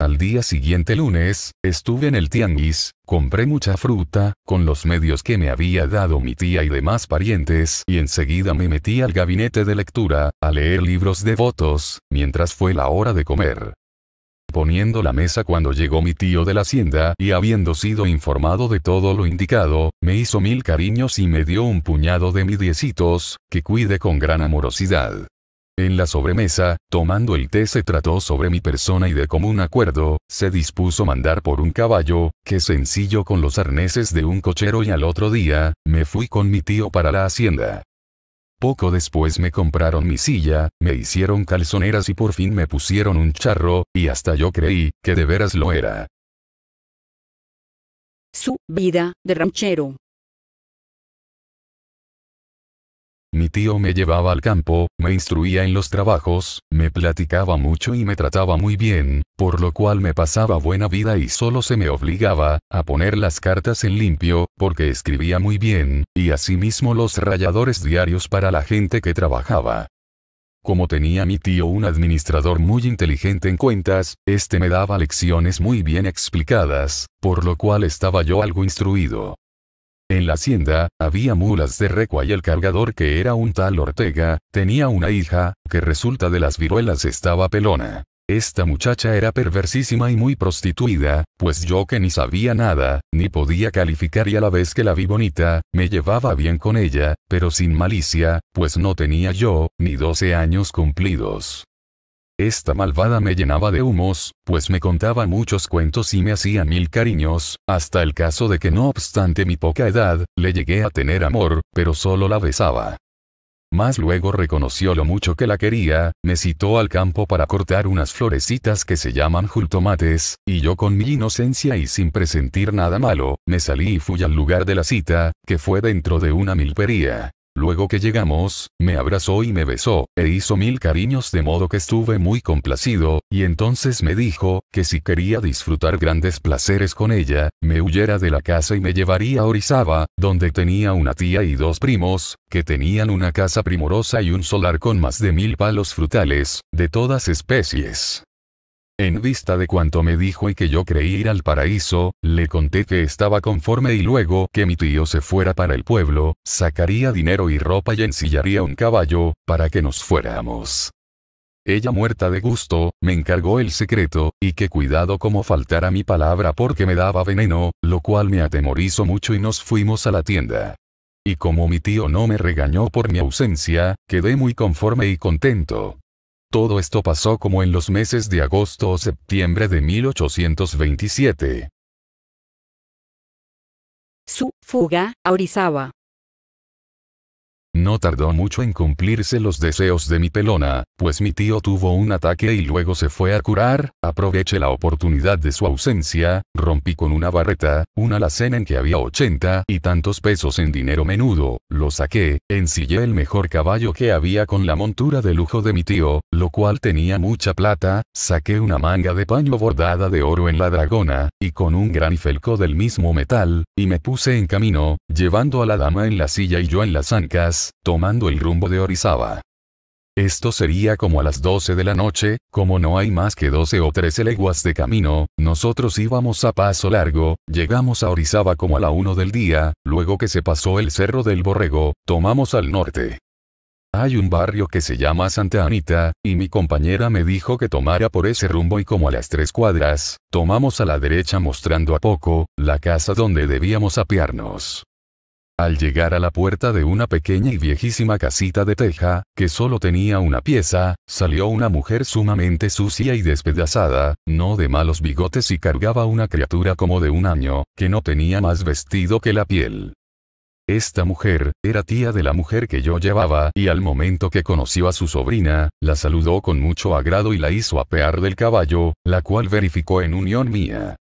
Al día siguiente lunes, estuve en el tianguis, compré mucha fruta, con los medios que me había dado mi tía y demás parientes, y enseguida me metí al gabinete de lectura, a leer libros devotos, mientras fue la hora de comer poniendo la mesa cuando llegó mi tío de la hacienda y habiendo sido informado de todo lo indicado, me hizo mil cariños y me dio un puñado de mi diecitos, que cuide con gran amorosidad. En la sobremesa, tomando el té se trató sobre mi persona y de común acuerdo, se dispuso mandar por un caballo, que sencillo con los arneses de un cochero y al otro día, me fui con mi tío para la hacienda. Poco después me compraron mi silla, me hicieron calzoneras y por fin me pusieron un charro, y hasta yo creí, que de veras lo era. Su vida de ranchero. Mi tío me llevaba al campo, me instruía en los trabajos, me platicaba mucho y me trataba muy bien, por lo cual me pasaba buena vida y solo se me obligaba a poner las cartas en limpio, porque escribía muy bien, y asimismo los rayadores diarios para la gente que trabajaba. Como tenía mi tío un administrador muy inteligente en cuentas, este me daba lecciones muy bien explicadas, por lo cual estaba yo algo instruido. En la hacienda, había mulas de recua y el cargador que era un tal Ortega, tenía una hija, que resulta de las viruelas estaba pelona. Esta muchacha era perversísima y muy prostituida, pues yo que ni sabía nada, ni podía calificar y a la vez que la vi bonita, me llevaba bien con ella, pero sin malicia, pues no tenía yo, ni 12 años cumplidos. Esta malvada me llenaba de humos, pues me contaba muchos cuentos y me hacía mil cariños, hasta el caso de que no obstante mi poca edad, le llegué a tener amor, pero solo la besaba. Más luego reconoció lo mucho que la quería, me citó al campo para cortar unas florecitas que se llaman jultomates, y yo con mi inocencia y sin presentir nada malo, me salí y fui al lugar de la cita, que fue dentro de una milpería. Luego que llegamos, me abrazó y me besó, e hizo mil cariños de modo que estuve muy complacido, y entonces me dijo, que si quería disfrutar grandes placeres con ella, me huyera de la casa y me llevaría a Orizaba, donde tenía una tía y dos primos, que tenían una casa primorosa y un solar con más de mil palos frutales, de todas especies. En vista de cuanto me dijo y que yo creí ir al paraíso, le conté que estaba conforme y luego que mi tío se fuera para el pueblo, sacaría dinero y ropa y ensillaría un caballo, para que nos fuéramos. Ella muerta de gusto, me encargó el secreto, y que cuidado como faltara mi palabra porque me daba veneno, lo cual me atemorizó mucho y nos fuimos a la tienda. Y como mi tío no me regañó por mi ausencia, quedé muy conforme y contento. Todo esto pasó como en los meses de agosto o septiembre de 1827. Su fuga a no tardó mucho en cumplirse los deseos de mi pelona, pues mi tío tuvo un ataque y luego se fue a curar, aproveché la oportunidad de su ausencia, rompí con una barreta, una alacena en que había ochenta y tantos pesos en dinero menudo, lo saqué, ensillé el mejor caballo que había con la montura de lujo de mi tío, lo cual tenía mucha plata, saqué una manga de paño bordada de oro en la dragona, y con un gran felco del mismo metal, y me puse en camino, llevando a la dama en la silla y yo en las ancas, tomando el rumbo de Orizaba. Esto sería como a las 12 de la noche, como no hay más que 12 o 13 leguas de camino, nosotros íbamos a paso largo, llegamos a Orizaba como a la 1 del día, luego que se pasó el Cerro del Borrego, tomamos al norte. Hay un barrio que se llama Santa Anita, y mi compañera me dijo que tomara por ese rumbo y como a las tres cuadras, tomamos a la derecha mostrando a poco, la casa donde debíamos apiarnos. Al llegar a la puerta de una pequeña y viejísima casita de teja, que solo tenía una pieza, salió una mujer sumamente sucia y despedazada, no de malos bigotes y cargaba una criatura como de un año, que no tenía más vestido que la piel. Esta mujer, era tía de la mujer que yo llevaba, y al momento que conoció a su sobrina, la saludó con mucho agrado y la hizo apear del caballo, la cual verificó en unión mía.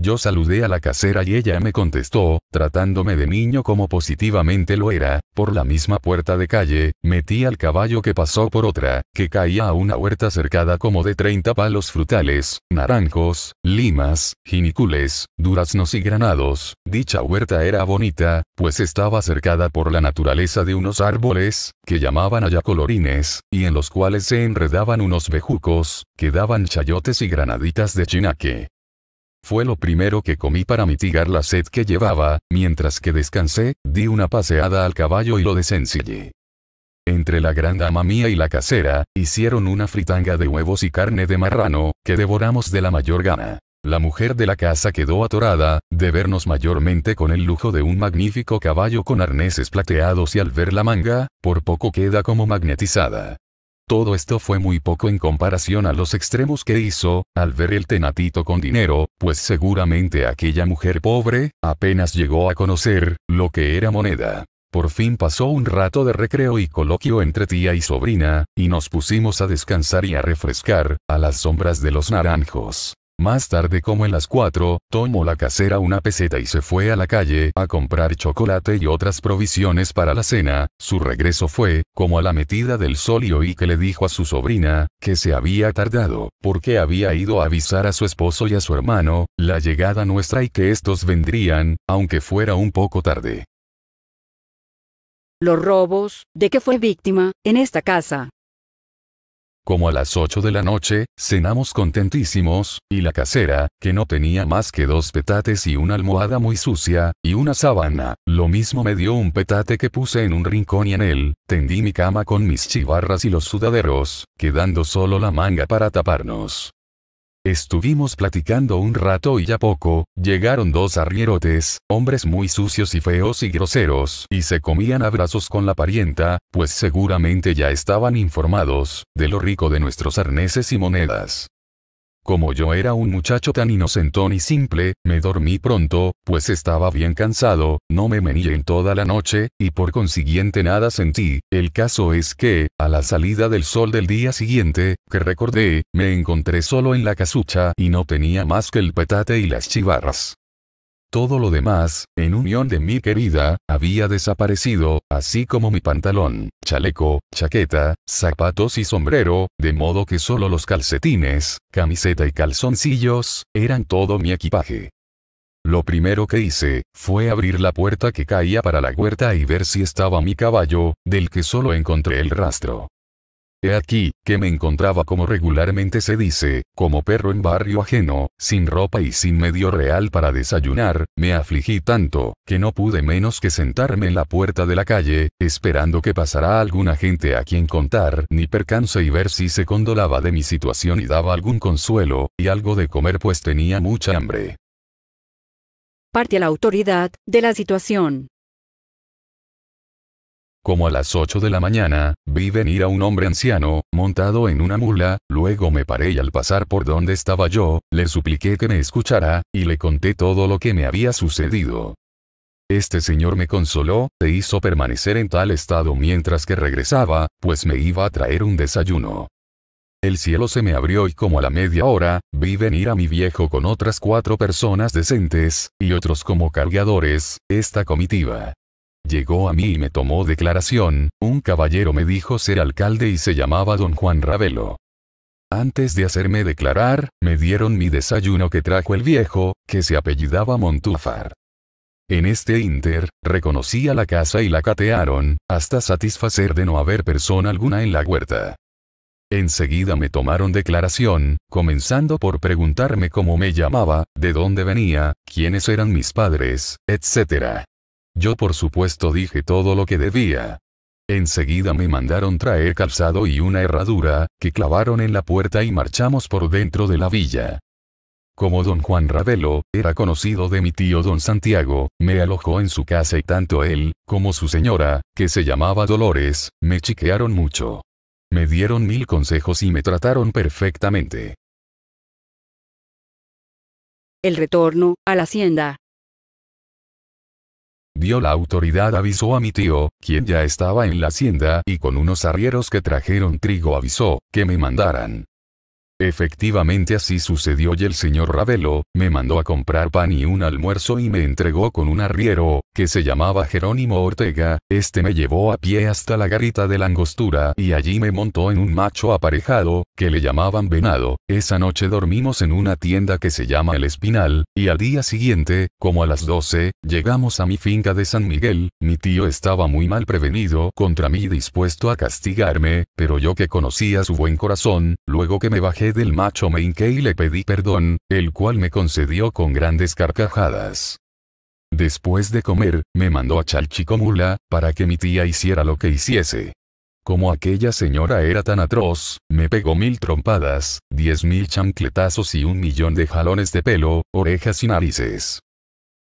Yo saludé a la casera y ella me contestó, tratándome de niño como positivamente lo era, por la misma puerta de calle, metí al caballo que pasó por otra, que caía a una huerta cercada como de 30 palos frutales, naranjos, limas, ginicules, duraznos y granados. Dicha huerta era bonita, pues estaba cercada por la naturaleza de unos árboles, que llamaban allá colorines, y en los cuales se enredaban unos bejucos, que daban chayotes y granaditas de chinaque. Fue lo primero que comí para mitigar la sed que llevaba, mientras que descansé, di una paseada al caballo y lo desencillé. Entre la gran dama mía y la casera, hicieron una fritanga de huevos y carne de marrano, que devoramos de la mayor gana. La mujer de la casa quedó atorada, de vernos mayormente con el lujo de un magnífico caballo con arneses plateados y al ver la manga, por poco queda como magnetizada. Todo esto fue muy poco en comparación a los extremos que hizo, al ver el tenatito con dinero, pues seguramente aquella mujer pobre, apenas llegó a conocer, lo que era moneda. Por fin pasó un rato de recreo y coloquio entre tía y sobrina, y nos pusimos a descansar y a refrescar, a las sombras de los naranjos. Más tarde como en las 4, tomó la casera una peseta y se fue a la calle a comprar chocolate y otras provisiones para la cena, su regreso fue, como a la metida del sol y oí que le dijo a su sobrina, que se había tardado, porque había ido a avisar a su esposo y a su hermano, la llegada nuestra y que estos vendrían, aunque fuera un poco tarde. Los robos, de que fue víctima, en esta casa, como a las 8 de la noche, cenamos contentísimos, y la casera, que no tenía más que dos petates y una almohada muy sucia, y una sábana, lo mismo me dio un petate que puse en un rincón y en él, tendí mi cama con mis chivarras y los sudaderos, quedando solo la manga para taparnos. Estuvimos platicando un rato y a poco, llegaron dos arrierotes, hombres muy sucios y feos y groseros, y se comían abrazos con la parienta, pues seguramente ya estaban informados, de lo rico de nuestros arneses y monedas. Como yo era un muchacho tan inocentón y simple, me dormí pronto, pues estaba bien cansado, no me menillé en toda la noche, y por consiguiente nada sentí. El caso es que, a la salida del sol del día siguiente, que recordé, me encontré solo en la casucha y no tenía más que el petate y las chivarras. Todo lo demás, en unión de mi querida, había desaparecido, así como mi pantalón, chaleco, chaqueta, zapatos y sombrero, de modo que solo los calcetines, camiseta y calzoncillos, eran todo mi equipaje. Lo primero que hice, fue abrir la puerta que caía para la huerta y ver si estaba mi caballo, del que solo encontré el rastro. He aquí, que me encontraba como regularmente se dice, como perro en barrio ajeno, sin ropa y sin medio real para desayunar, me afligí tanto, que no pude menos que sentarme en la puerta de la calle, esperando que pasara alguna gente a quien contar ni percance y ver si se condolaba de mi situación y daba algún consuelo, y algo de comer pues tenía mucha hambre. Parte a la autoridad, de la situación. Como a las 8 de la mañana, vi venir a un hombre anciano, montado en una mula, luego me paré y al pasar por donde estaba yo, le supliqué que me escuchara, y le conté todo lo que me había sucedido. Este señor me consoló, te hizo permanecer en tal estado mientras que regresaba, pues me iba a traer un desayuno. El cielo se me abrió y como a la media hora, vi venir a mi viejo con otras cuatro personas decentes, y otros como cargadores, esta comitiva. Llegó a mí y me tomó declaración, un caballero me dijo ser alcalde y se llamaba don Juan Ravelo. Antes de hacerme declarar, me dieron mi desayuno que trajo el viejo, que se apellidaba Montúfar. En este inter, reconocí a la casa y la catearon, hasta satisfacer de no haber persona alguna en la huerta. Enseguida me tomaron declaración, comenzando por preguntarme cómo me llamaba, de dónde venía, quiénes eran mis padres, etc. Yo por supuesto dije todo lo que debía. Enseguida me mandaron traer calzado y una herradura, que clavaron en la puerta y marchamos por dentro de la villa. Como don Juan Ravelo, era conocido de mi tío don Santiago, me alojó en su casa y tanto él, como su señora, que se llamaba Dolores, me chiquearon mucho. Me dieron mil consejos y me trataron perfectamente. El retorno a la hacienda. Dio la autoridad avisó a mi tío, quien ya estaba en la hacienda y con unos arrieros que trajeron trigo avisó, que me mandaran. Efectivamente así sucedió y el señor Ravelo, me mandó a comprar pan y un almuerzo y me entregó con un arriero, que se llamaba Jerónimo Ortega, este me llevó a pie hasta la garita de la angostura y allí me montó en un macho aparejado, que le llamaban venado, esa noche dormimos en una tienda que se llama El Espinal, y al día siguiente, como a las 12, llegamos a mi finca de San Miguel, mi tío estaba muy mal prevenido contra mí dispuesto a castigarme, pero yo que conocía su buen corazón, luego que me bajé del macho Meinke y le pedí perdón, el cual me concedió con grandes carcajadas. Después de comer, me mandó a Chalchicomula, para que mi tía hiciera lo que hiciese. Como aquella señora era tan atroz, me pegó mil trompadas, diez mil chancletazos y un millón de jalones de pelo, orejas y narices.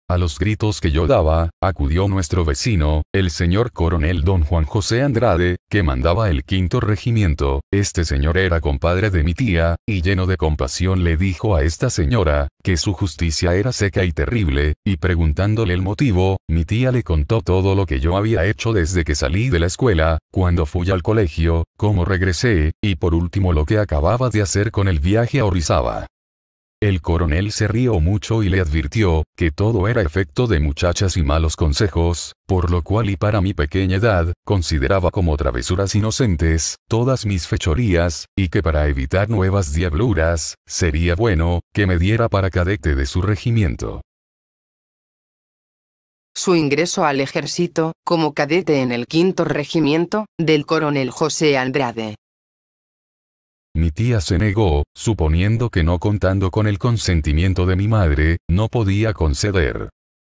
A los gritos que yo daba, acudió nuestro vecino, el señor coronel don Juan José Andrade, que mandaba el quinto regimiento. Este señor era compadre de mi tía, y lleno de compasión le dijo a esta señora, que su justicia era seca y terrible, y preguntándole el motivo, mi tía le contó todo lo que yo había hecho desde que salí de la escuela, cuando fui al colegio, cómo regresé, y por último lo que acababa de hacer con el viaje a Orizaba. El coronel se rió mucho y le advirtió, que todo era efecto de muchachas y malos consejos, por lo cual y para mi pequeña edad, consideraba como travesuras inocentes, todas mis fechorías, y que para evitar nuevas diabluras, sería bueno, que me diera para cadete de su regimiento. Su ingreso al ejército, como cadete en el quinto regimiento, del coronel José Andrade, mi tía se negó, suponiendo que no contando con el consentimiento de mi madre, no podía conceder.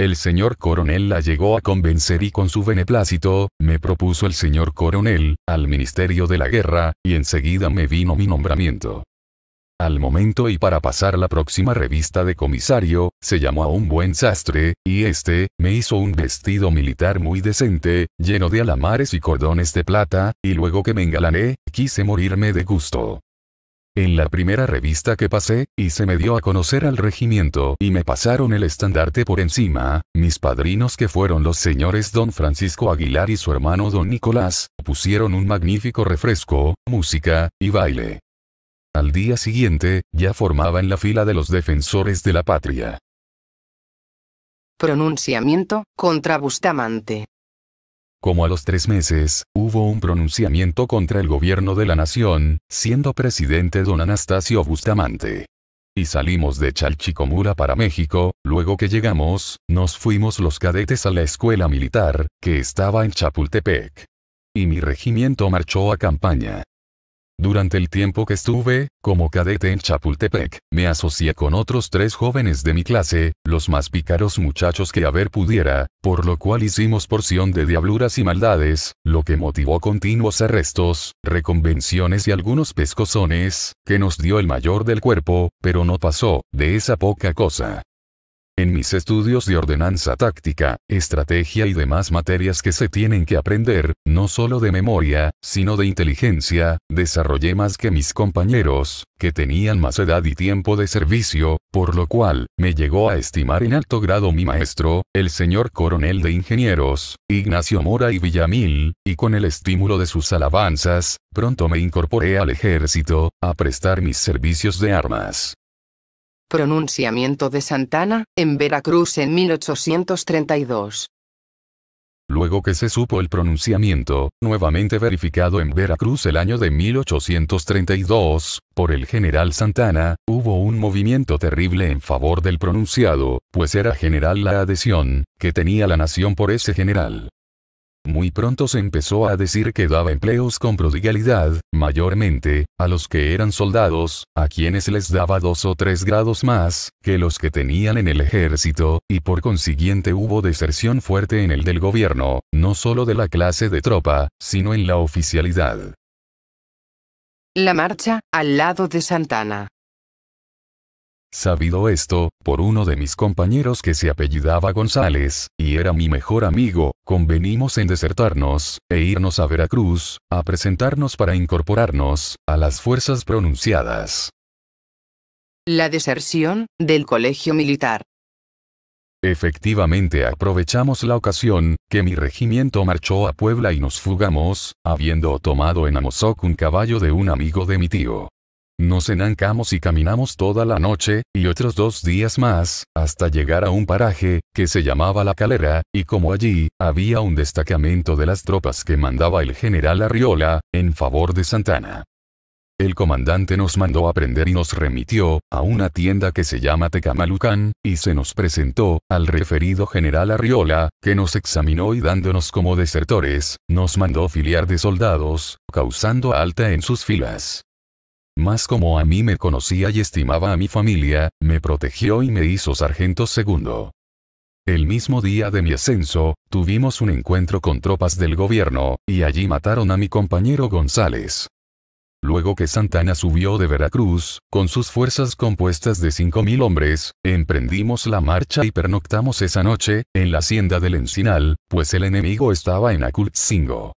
El señor coronel la llegó a convencer y con su beneplácito, me propuso el señor coronel, al Ministerio de la Guerra, y enseguida me vino mi nombramiento. Al momento y para pasar la próxima revista de comisario, se llamó a un buen sastre, y este, me hizo un vestido militar muy decente, lleno de alamares y cordones de plata, y luego que me engalané, quise morirme de gusto. En la primera revista que pasé, y se me dio a conocer al regimiento y me pasaron el estandarte por encima, mis padrinos que fueron los señores don Francisco Aguilar y su hermano don Nicolás, pusieron un magnífico refresco, música, y baile. Al día siguiente, ya formaba en la fila de los defensores de la patria. Pronunciamiento, contra Bustamante. Como a los tres meses, hubo un pronunciamiento contra el gobierno de la nación, siendo presidente don Anastasio Bustamante. Y salimos de Chalchicomula para México, luego que llegamos, nos fuimos los cadetes a la escuela militar, que estaba en Chapultepec. Y mi regimiento marchó a campaña. Durante el tiempo que estuve, como cadete en Chapultepec, me asocié con otros tres jóvenes de mi clase, los más pícaros muchachos que haber pudiera, por lo cual hicimos porción de diabluras y maldades, lo que motivó continuos arrestos, reconvenciones y algunos pescozones, que nos dio el mayor del cuerpo, pero no pasó, de esa poca cosa. En mis estudios de ordenanza táctica, estrategia y demás materias que se tienen que aprender, no solo de memoria, sino de inteligencia, desarrollé más que mis compañeros, que tenían más edad y tiempo de servicio, por lo cual, me llegó a estimar en alto grado mi maestro, el señor coronel de ingenieros, Ignacio Mora y Villamil, y con el estímulo de sus alabanzas, pronto me incorporé al ejército, a prestar mis servicios de armas. Pronunciamiento de Santana, en Veracruz en 1832. Luego que se supo el pronunciamiento, nuevamente verificado en Veracruz el año de 1832, por el general Santana, hubo un movimiento terrible en favor del pronunciado, pues era general la adhesión que tenía la nación por ese general. Muy pronto se empezó a decir que daba empleos con prodigalidad, mayormente, a los que eran soldados, a quienes les daba dos o tres grados más, que los que tenían en el ejército, y por consiguiente hubo deserción fuerte en el del gobierno, no solo de la clase de tropa, sino en la oficialidad. La marcha, al lado de Santana. Sabido esto, por uno de mis compañeros que se apellidaba González, y era mi mejor amigo, convenimos en desertarnos, e irnos a Veracruz, a presentarnos para incorporarnos, a las fuerzas pronunciadas. La deserción, del colegio militar. Efectivamente aprovechamos la ocasión, que mi regimiento marchó a Puebla y nos fugamos, habiendo tomado en Amozoc un caballo de un amigo de mi tío. Nos enancamos y caminamos toda la noche, y otros dos días más, hasta llegar a un paraje, que se llamaba La Calera, y como allí, había un destacamento de las tropas que mandaba el general Arriola, en favor de Santana. El comandante nos mandó a prender y nos remitió, a una tienda que se llama Tecamalucán, y se nos presentó, al referido general Arriola, que nos examinó y dándonos como desertores, nos mandó filiar de soldados, causando alta en sus filas. Más como a mí me conocía y estimaba a mi familia, me protegió y me hizo sargento segundo. El mismo día de mi ascenso, tuvimos un encuentro con tropas del gobierno, y allí mataron a mi compañero González. Luego que Santana subió de Veracruz, con sus fuerzas compuestas de 5.000 hombres, emprendimos la marcha y pernoctamos esa noche, en la hacienda del Encinal, pues el enemigo estaba en Acultzingo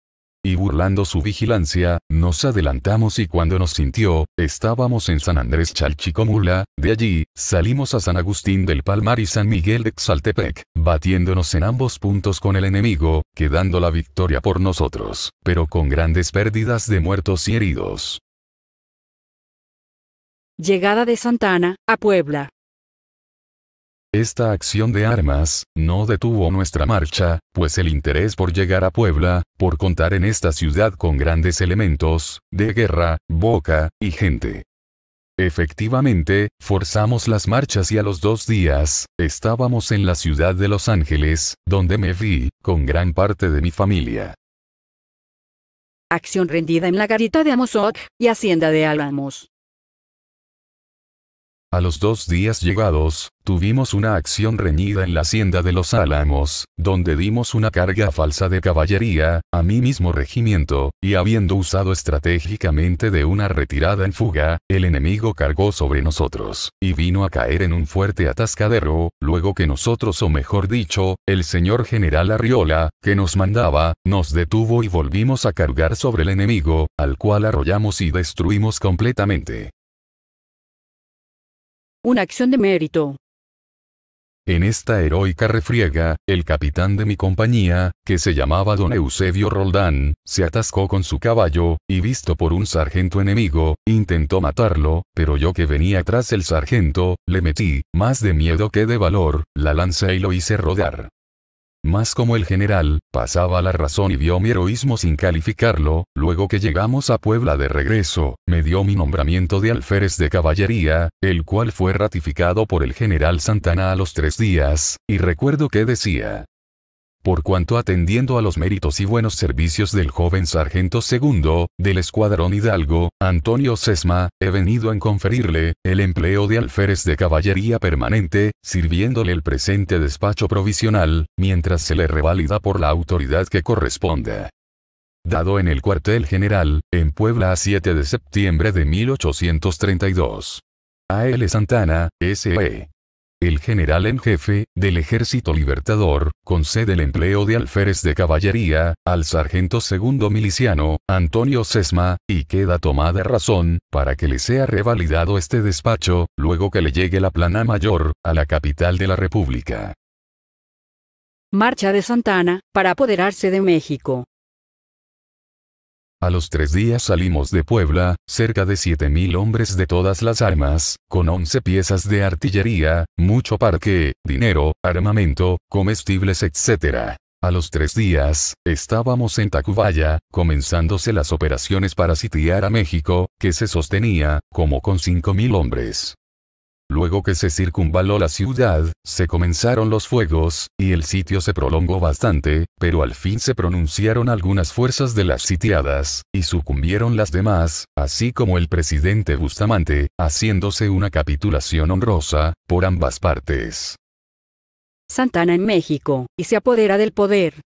y burlando su vigilancia, nos adelantamos y cuando nos sintió, estábamos en San Andrés Chalchicomula, de allí, salimos a San Agustín del Palmar y San Miguel de Xaltepec, batiéndonos en ambos puntos con el enemigo, quedando la victoria por nosotros, pero con grandes pérdidas de muertos y heridos. Llegada de Santana, a Puebla. Esta acción de armas, no detuvo nuestra marcha, pues el interés por llegar a Puebla, por contar en esta ciudad con grandes elementos, de guerra, boca, y gente. Efectivamente, forzamos las marchas y a los dos días, estábamos en la ciudad de Los Ángeles, donde me vi, con gran parte de mi familia. Acción rendida en la garita de Amozoc, y Hacienda de Álamos. A los dos días llegados, tuvimos una acción reñida en la hacienda de los Álamos, donde dimos una carga falsa de caballería, a mi mismo regimiento, y habiendo usado estratégicamente de una retirada en fuga, el enemigo cargó sobre nosotros, y vino a caer en un fuerte atascadero, luego que nosotros o mejor dicho, el señor general Arriola, que nos mandaba, nos detuvo y volvimos a cargar sobre el enemigo, al cual arrollamos y destruimos completamente una acción de mérito. En esta heroica refriega, el capitán de mi compañía, que se llamaba don Eusebio Roldán, se atascó con su caballo, y visto por un sargento enemigo, intentó matarlo, pero yo que venía tras el sargento, le metí, más de miedo que de valor, la lanza y lo hice rodar. Más como el general, pasaba la razón y vio mi heroísmo sin calificarlo, luego que llegamos a Puebla de regreso, me dio mi nombramiento de alférez de caballería, el cual fue ratificado por el general Santana a los tres días, y recuerdo que decía, por cuanto atendiendo a los méritos y buenos servicios del joven sargento segundo, del escuadrón Hidalgo, Antonio Sesma, he venido en conferirle, el empleo de alférez de caballería permanente, sirviéndole el presente despacho provisional, mientras se le revalida por la autoridad que corresponda dado en el cuartel general, en Puebla a 7 de septiembre de 1832. A. L. Santana, S.E el general en jefe, del Ejército Libertador, concede el empleo de alférez de caballería, al sargento segundo miliciano, Antonio Sesma, y queda tomada razón, para que le sea revalidado este despacho, luego que le llegue la plana mayor, a la capital de la República. Marcha de Santana, para apoderarse de México. A los tres días salimos de Puebla, cerca de 7.000 hombres de todas las armas, con 11 piezas de artillería, mucho parque, dinero, armamento, comestibles etc. A los tres días, estábamos en Tacubaya, comenzándose las operaciones para sitiar a México, que se sostenía, como con 5.000 hombres. Luego que se circunvaló la ciudad, se comenzaron los fuegos, y el sitio se prolongó bastante, pero al fin se pronunciaron algunas fuerzas de las sitiadas, y sucumbieron las demás, así como el presidente Bustamante, haciéndose una capitulación honrosa, por ambas partes. Santana en México, y se apodera del poder.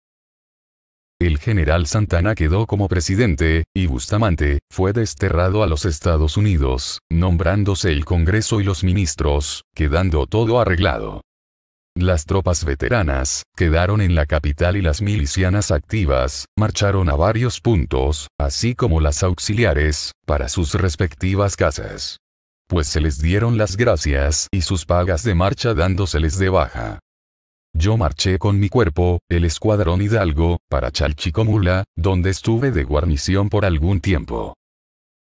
El general Santana quedó como presidente, y Bustamante, fue desterrado a los Estados Unidos, nombrándose el Congreso y los ministros, quedando todo arreglado. Las tropas veteranas, quedaron en la capital y las milicianas activas, marcharon a varios puntos, así como las auxiliares, para sus respectivas casas. Pues se les dieron las gracias y sus pagas de marcha dándoseles de baja. Yo marché con mi cuerpo, el escuadrón Hidalgo, para Chalchicomula, donde estuve de guarnición por algún tiempo.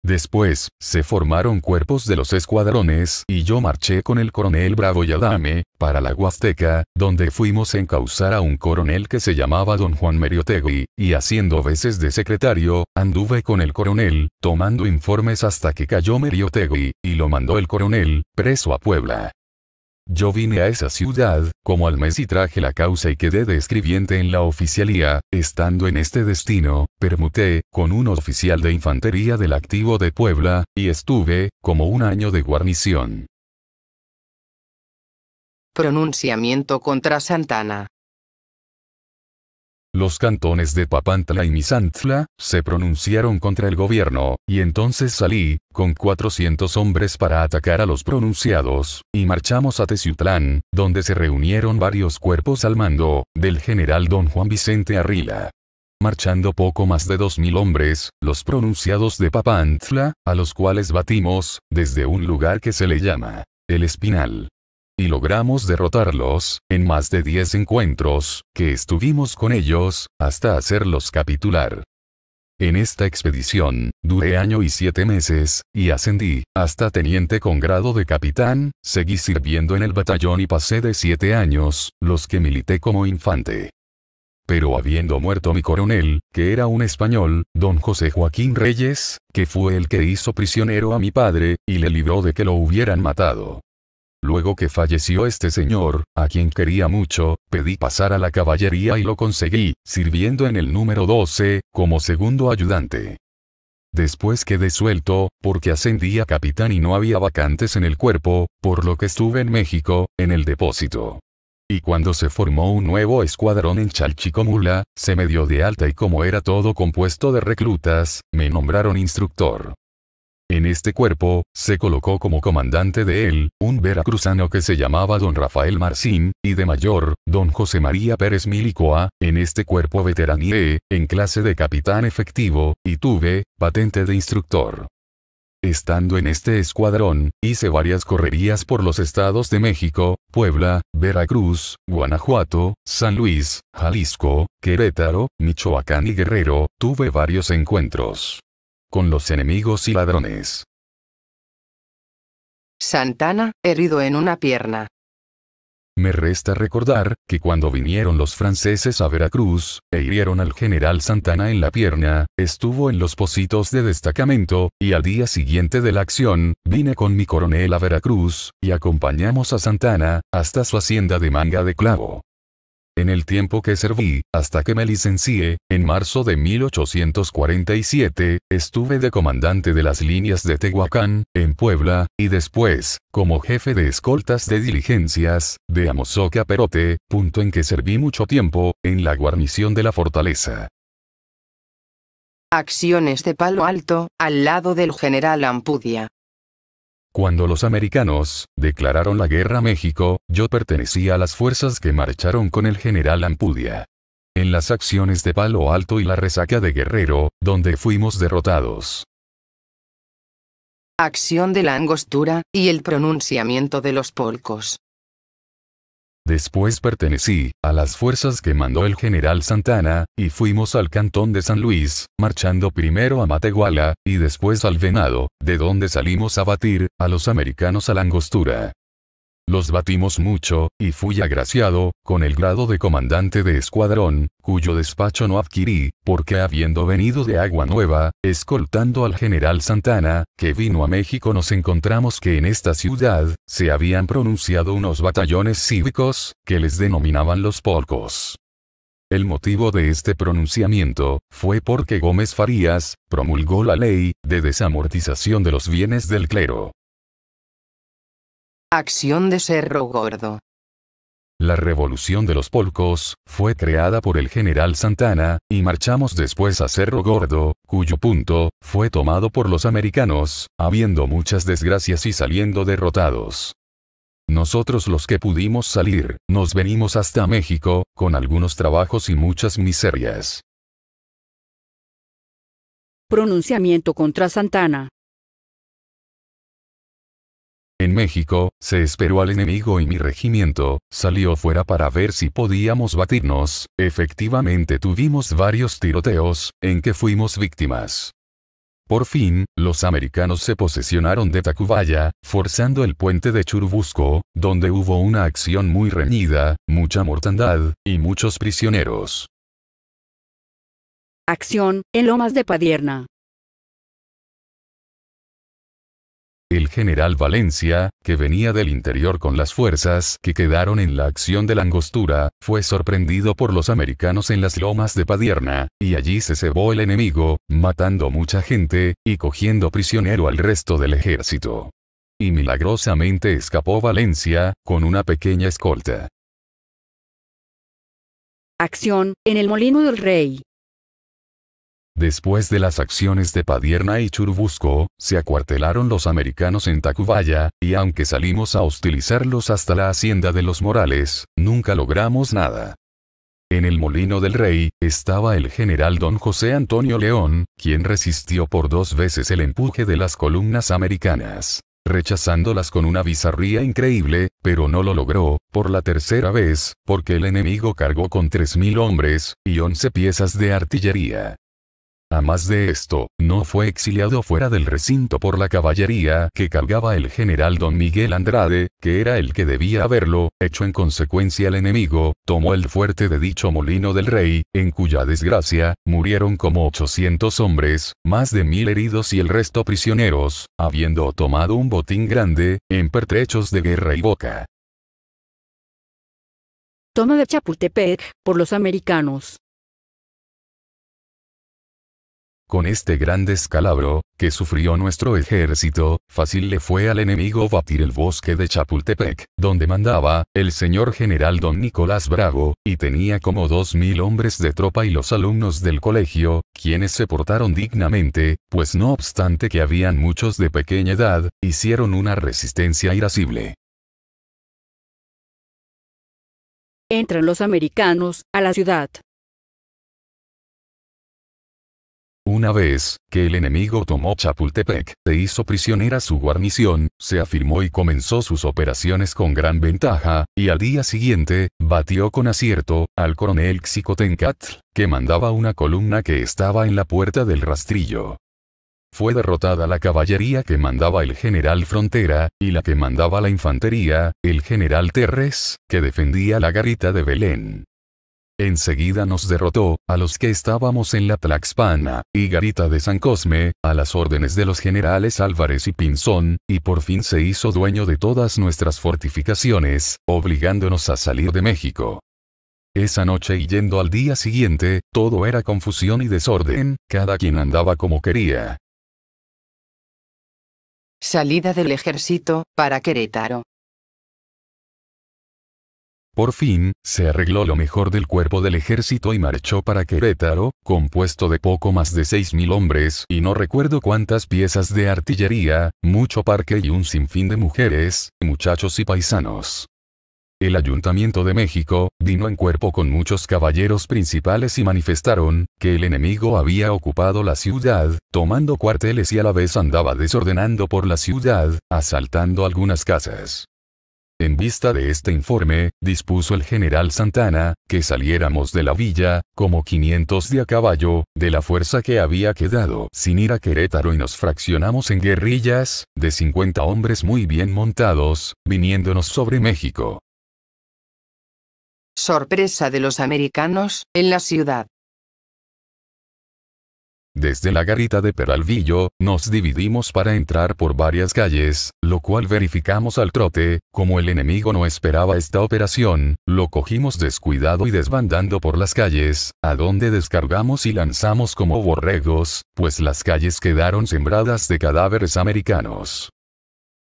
Después, se formaron cuerpos de los escuadrones y yo marché con el coronel Bravo y Adame, para la Huasteca, donde fuimos a encauzar a un coronel que se llamaba don Juan Meriotegui, y haciendo veces de secretario, anduve con el coronel, tomando informes hasta que cayó Meriotegui, y lo mandó el coronel, preso a Puebla. Yo vine a esa ciudad, como al mes y traje la causa y quedé de escribiente en la oficialía, estando en este destino, permuté, con un oficial de infantería del activo de Puebla, y estuve, como un año de guarnición. Pronunciamiento contra Santana. Los cantones de Papantla y Misantla, se pronunciaron contra el gobierno, y entonces salí, con 400 hombres para atacar a los pronunciados, y marchamos a Teciutlán, donde se reunieron varios cuerpos al mando, del general don Juan Vicente Arrila marchando poco más de 2.000 hombres, los pronunciados de Papantla, a los cuales batimos, desde un lugar que se le llama El Espinal y logramos derrotarlos, en más de 10 encuentros, que estuvimos con ellos, hasta hacerlos capitular. En esta expedición, duré año y siete meses, y ascendí, hasta teniente con grado de capitán, seguí sirviendo en el batallón y pasé de siete años, los que milité como infante. Pero habiendo muerto mi coronel, que era un español, don José Joaquín Reyes, que fue el que hizo prisionero a mi padre, y le libró de que lo hubieran matado. Luego que falleció este señor, a quien quería mucho, pedí pasar a la caballería y lo conseguí, sirviendo en el número 12, como segundo ayudante. Después quedé suelto, porque ascendí a capitán y no había vacantes en el cuerpo, por lo que estuve en México, en el depósito. Y cuando se formó un nuevo escuadrón en Chalchicomula, se me dio de alta y como era todo compuesto de reclutas, me nombraron instructor. En este cuerpo, se colocó como comandante de él, un veracruzano que se llamaba don Rafael Marcín, y de mayor, don José María Pérez Milicoa, en este cuerpo veteranié, en clase de capitán efectivo, y tuve, patente de instructor. Estando en este escuadrón, hice varias correrías por los estados de México, Puebla, Veracruz, Guanajuato, San Luis, Jalisco, Querétaro, Michoacán y Guerrero, tuve varios encuentros con los enemigos y ladrones. Santana, herido en una pierna. Me resta recordar que cuando vinieron los franceses a Veracruz, e hirieron al general Santana en la pierna, estuvo en los positos de destacamento, y al día siguiente de la acción, vine con mi coronel a Veracruz, y acompañamos a Santana, hasta su hacienda de manga de clavo. En el tiempo que serví, hasta que me licencié, en marzo de 1847, estuve de comandante de las líneas de Tehuacán, en Puebla, y después, como jefe de escoltas de diligencias, de Amozoc a Perote, punto en que serví mucho tiempo, en la guarnición de la fortaleza. Acciones de Palo Alto, al lado del general Ampudia. Cuando los americanos declararon la guerra a México, yo pertenecía a las fuerzas que marcharon con el general Ampudia. En las acciones de Palo Alto y la resaca de Guerrero, donde fuimos derrotados. Acción de la angostura, y el pronunciamiento de los polcos. Después pertenecí a las fuerzas que mandó el general Santana, y fuimos al cantón de San Luis, marchando primero a Matehuala, y después al Venado, de donde salimos a batir a los americanos a la angostura. Los batimos mucho, y fui agraciado, con el grado de comandante de escuadrón, cuyo despacho no adquirí, porque habiendo venido de Agua Nueva, escoltando al general Santana, que vino a México nos encontramos que en esta ciudad, se habían pronunciado unos batallones cívicos, que les denominaban los polcos. El motivo de este pronunciamiento, fue porque Gómez Farías, promulgó la ley, de desamortización de los bienes del clero. Acción de Cerro Gordo. La revolución de los polcos, fue creada por el general Santana, y marchamos después a Cerro Gordo, cuyo punto, fue tomado por los americanos, habiendo muchas desgracias y saliendo derrotados. Nosotros los que pudimos salir, nos venimos hasta México, con algunos trabajos y muchas miserias. Pronunciamiento contra Santana. En México, se esperó al enemigo y mi regimiento, salió fuera para ver si podíamos batirnos, efectivamente tuvimos varios tiroteos, en que fuimos víctimas. Por fin, los americanos se posesionaron de Tacubaya, forzando el puente de Churubusco, donde hubo una acción muy reñida, mucha mortandad, y muchos prisioneros. Acción, en Lomas de Padierna. el general Valencia, que venía del interior con las fuerzas que quedaron en la acción de la angostura, fue sorprendido por los americanos en las lomas de Padierna, y allí se cebó el enemigo, matando mucha gente, y cogiendo prisionero al resto del ejército. Y milagrosamente escapó Valencia, con una pequeña escolta. Acción, en el Molino del Rey. Después de las acciones de Padierna y Churubusco, se acuartelaron los americanos en Tacubaya, y aunque salimos a hostilizarlos hasta la hacienda de los Morales, nunca logramos nada. En el Molino del Rey, estaba el general don José Antonio León, quien resistió por dos veces el empuje de las columnas americanas rechazándolas con una bizarría increíble, pero no lo logró, por la tercera vez, porque el enemigo cargó con 3.000 hombres, y 11 piezas de artillería más de esto, no fue exiliado fuera del recinto por la caballería que cargaba el general don Miguel Andrade, que era el que debía haberlo hecho en consecuencia el enemigo, tomó el fuerte de dicho molino del rey, en cuya desgracia, murieron como 800 hombres, más de mil heridos y el resto prisioneros, habiendo tomado un botín grande, en pertrechos de guerra y boca. Toma de Chapultepec, por los americanos. Con este gran descalabro, que sufrió nuestro ejército, fácil le fue al enemigo batir el bosque de Chapultepec, donde mandaba, el señor general don Nicolás Bravo, y tenía como dos mil hombres de tropa y los alumnos del colegio, quienes se portaron dignamente, pues no obstante que habían muchos de pequeña edad, hicieron una resistencia irascible. Entran los americanos, a la ciudad. Una vez, que el enemigo tomó Chapultepec, e hizo prisionera su guarnición, se afirmó y comenzó sus operaciones con gran ventaja, y al día siguiente, batió con acierto, al coronel Xicotencatl, que mandaba una columna que estaba en la puerta del rastrillo. Fue derrotada la caballería que mandaba el general Frontera, y la que mandaba la infantería, el general Terres, que defendía la garita de Belén. Enseguida nos derrotó, a los que estábamos en la Tlaxpana, y Garita de San Cosme, a las órdenes de los generales Álvarez y Pinzón, y por fin se hizo dueño de todas nuestras fortificaciones, obligándonos a salir de México. Esa noche y yendo al día siguiente, todo era confusión y desorden, cada quien andaba como quería. Salida del ejército, para Querétaro. Por fin, se arregló lo mejor del cuerpo del ejército y marchó para Querétaro, compuesto de poco más de 6.000 hombres y no recuerdo cuántas piezas de artillería, mucho parque y un sinfín de mujeres, muchachos y paisanos. El Ayuntamiento de México, vino en cuerpo con muchos caballeros principales y manifestaron, que el enemigo había ocupado la ciudad, tomando cuarteles y a la vez andaba desordenando por la ciudad, asaltando algunas casas. En vista de este informe, dispuso el general Santana, que saliéramos de la villa, como 500 de a caballo, de la fuerza que había quedado sin ir a Querétaro y nos fraccionamos en guerrillas, de 50 hombres muy bien montados, viniéndonos sobre México. Sorpresa de los americanos, en la ciudad. Desde la garita de Peralvillo, nos dividimos para entrar por varias calles, lo cual verificamos al trote, como el enemigo no esperaba esta operación, lo cogimos descuidado y desbandando por las calles, a donde descargamos y lanzamos como borregos, pues las calles quedaron sembradas de cadáveres americanos.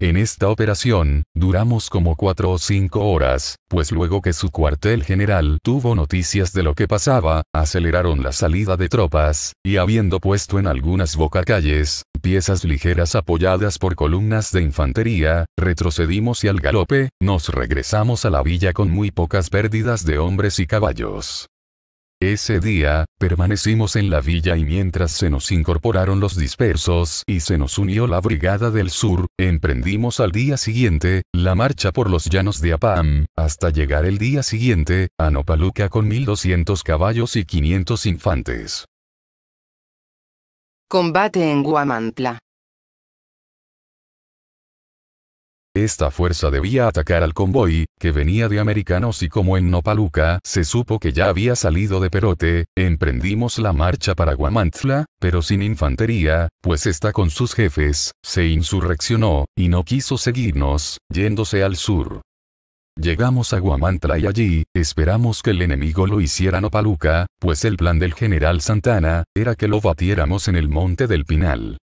En esta operación, duramos como cuatro o cinco horas, pues luego que su cuartel general tuvo noticias de lo que pasaba, aceleraron la salida de tropas, y habiendo puesto en algunas bocacalles, piezas ligeras apoyadas por columnas de infantería, retrocedimos y al galope, nos regresamos a la villa con muy pocas pérdidas de hombres y caballos. Ese día, permanecimos en la villa y mientras se nos incorporaron los dispersos y se nos unió la Brigada del Sur, emprendimos al día siguiente, la marcha por los llanos de Apam, hasta llegar el día siguiente, a Nopaluca con 1200 caballos y 500 infantes. Combate en Guamantla. Esta fuerza debía atacar al convoy, que venía de americanos y como en Nopaluca se supo que ya había salido de Perote, emprendimos la marcha para Guamantla, pero sin infantería, pues está con sus jefes, se insurreccionó, y no quiso seguirnos, yéndose al sur. Llegamos a Guamantla y allí, esperamos que el enemigo lo hiciera Nopaluca, pues el plan del general Santana, era que lo batiéramos en el monte del Pinal.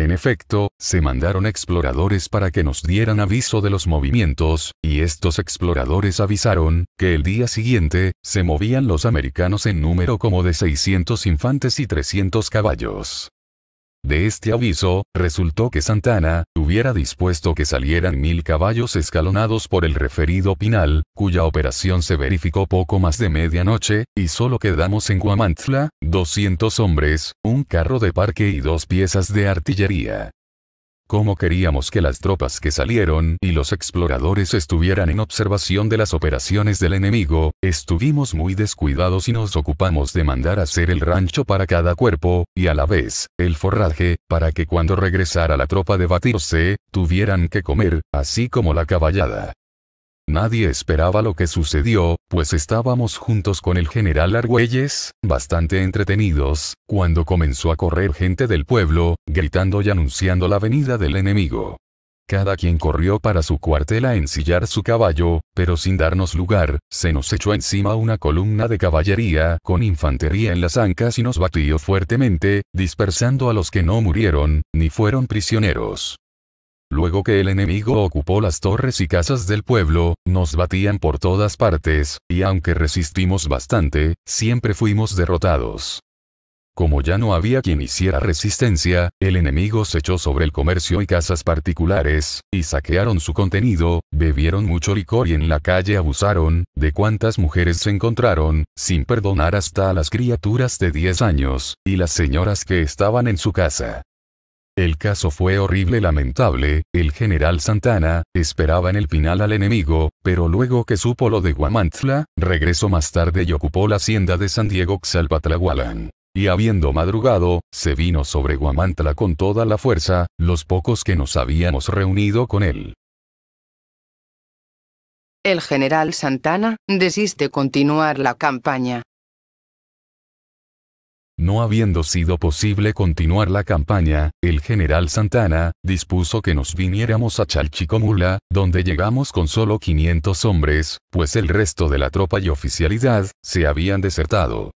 En efecto, se mandaron exploradores para que nos dieran aviso de los movimientos, y estos exploradores avisaron, que el día siguiente, se movían los americanos en número como de 600 infantes y 300 caballos. De este aviso, resultó que Santana, hubiera dispuesto que salieran mil caballos escalonados por el referido Pinal, cuya operación se verificó poco más de medianoche, y solo quedamos en Guamantla, 200 hombres, un carro de parque y dos piezas de artillería como queríamos que las tropas que salieron y los exploradores estuvieran en observación de las operaciones del enemigo, estuvimos muy descuidados y nos ocupamos de mandar hacer el rancho para cada cuerpo, y a la vez, el forraje, para que cuando regresara la tropa de batirse, tuvieran que comer, así como la caballada. Nadie esperaba lo que sucedió, pues estábamos juntos con el general Argüelles, bastante entretenidos, cuando comenzó a correr gente del pueblo, gritando y anunciando la venida del enemigo. Cada quien corrió para su cuartel a ensillar su caballo, pero sin darnos lugar, se nos echó encima una columna de caballería con infantería en las ancas y nos batió fuertemente, dispersando a los que no murieron, ni fueron prisioneros. Luego que el enemigo ocupó las torres y casas del pueblo, nos batían por todas partes, y aunque resistimos bastante, siempre fuimos derrotados. Como ya no había quien hiciera resistencia, el enemigo se echó sobre el comercio y casas particulares, y saquearon su contenido, bebieron mucho licor y en la calle abusaron, de cuantas mujeres se encontraron, sin perdonar hasta a las criaturas de 10 años, y las señoras que estaban en su casa. El caso fue horrible lamentable, el general Santana, esperaba en el final al enemigo, pero luego que supo lo de Guamantla, regresó más tarde y ocupó la hacienda de San Diego Xalpatlahualan. Y habiendo madrugado, se vino sobre Guamantla con toda la fuerza, los pocos que nos habíamos reunido con él. El general Santana desiste continuar la campaña. No habiendo sido posible continuar la campaña, el general Santana, dispuso que nos viniéramos a Chalchicomula, donde llegamos con solo 500 hombres, pues el resto de la tropa y oficialidad, se habían desertado.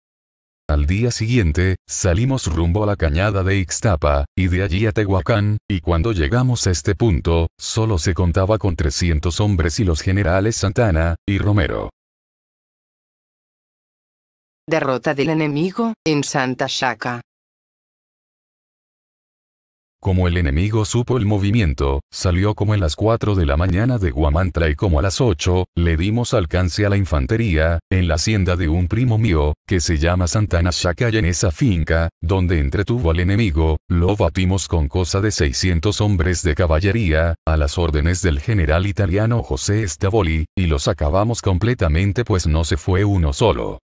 Al día siguiente, salimos rumbo a la cañada de Ixtapa, y de allí a Tehuacán, y cuando llegamos a este punto, solo se contaba con 300 hombres y los generales Santana, y Romero. Derrota del enemigo, en Santa Shaka. Como el enemigo supo el movimiento, salió como a las 4 de la mañana de Guamantra y como a las 8, le dimos alcance a la infantería, en la hacienda de un primo mío, que se llama Santana Chaca y en esa finca, donde entretuvo al enemigo, lo batimos con cosa de 600 hombres de caballería, a las órdenes del general italiano José Stavoli, y los acabamos completamente pues no se fue uno solo.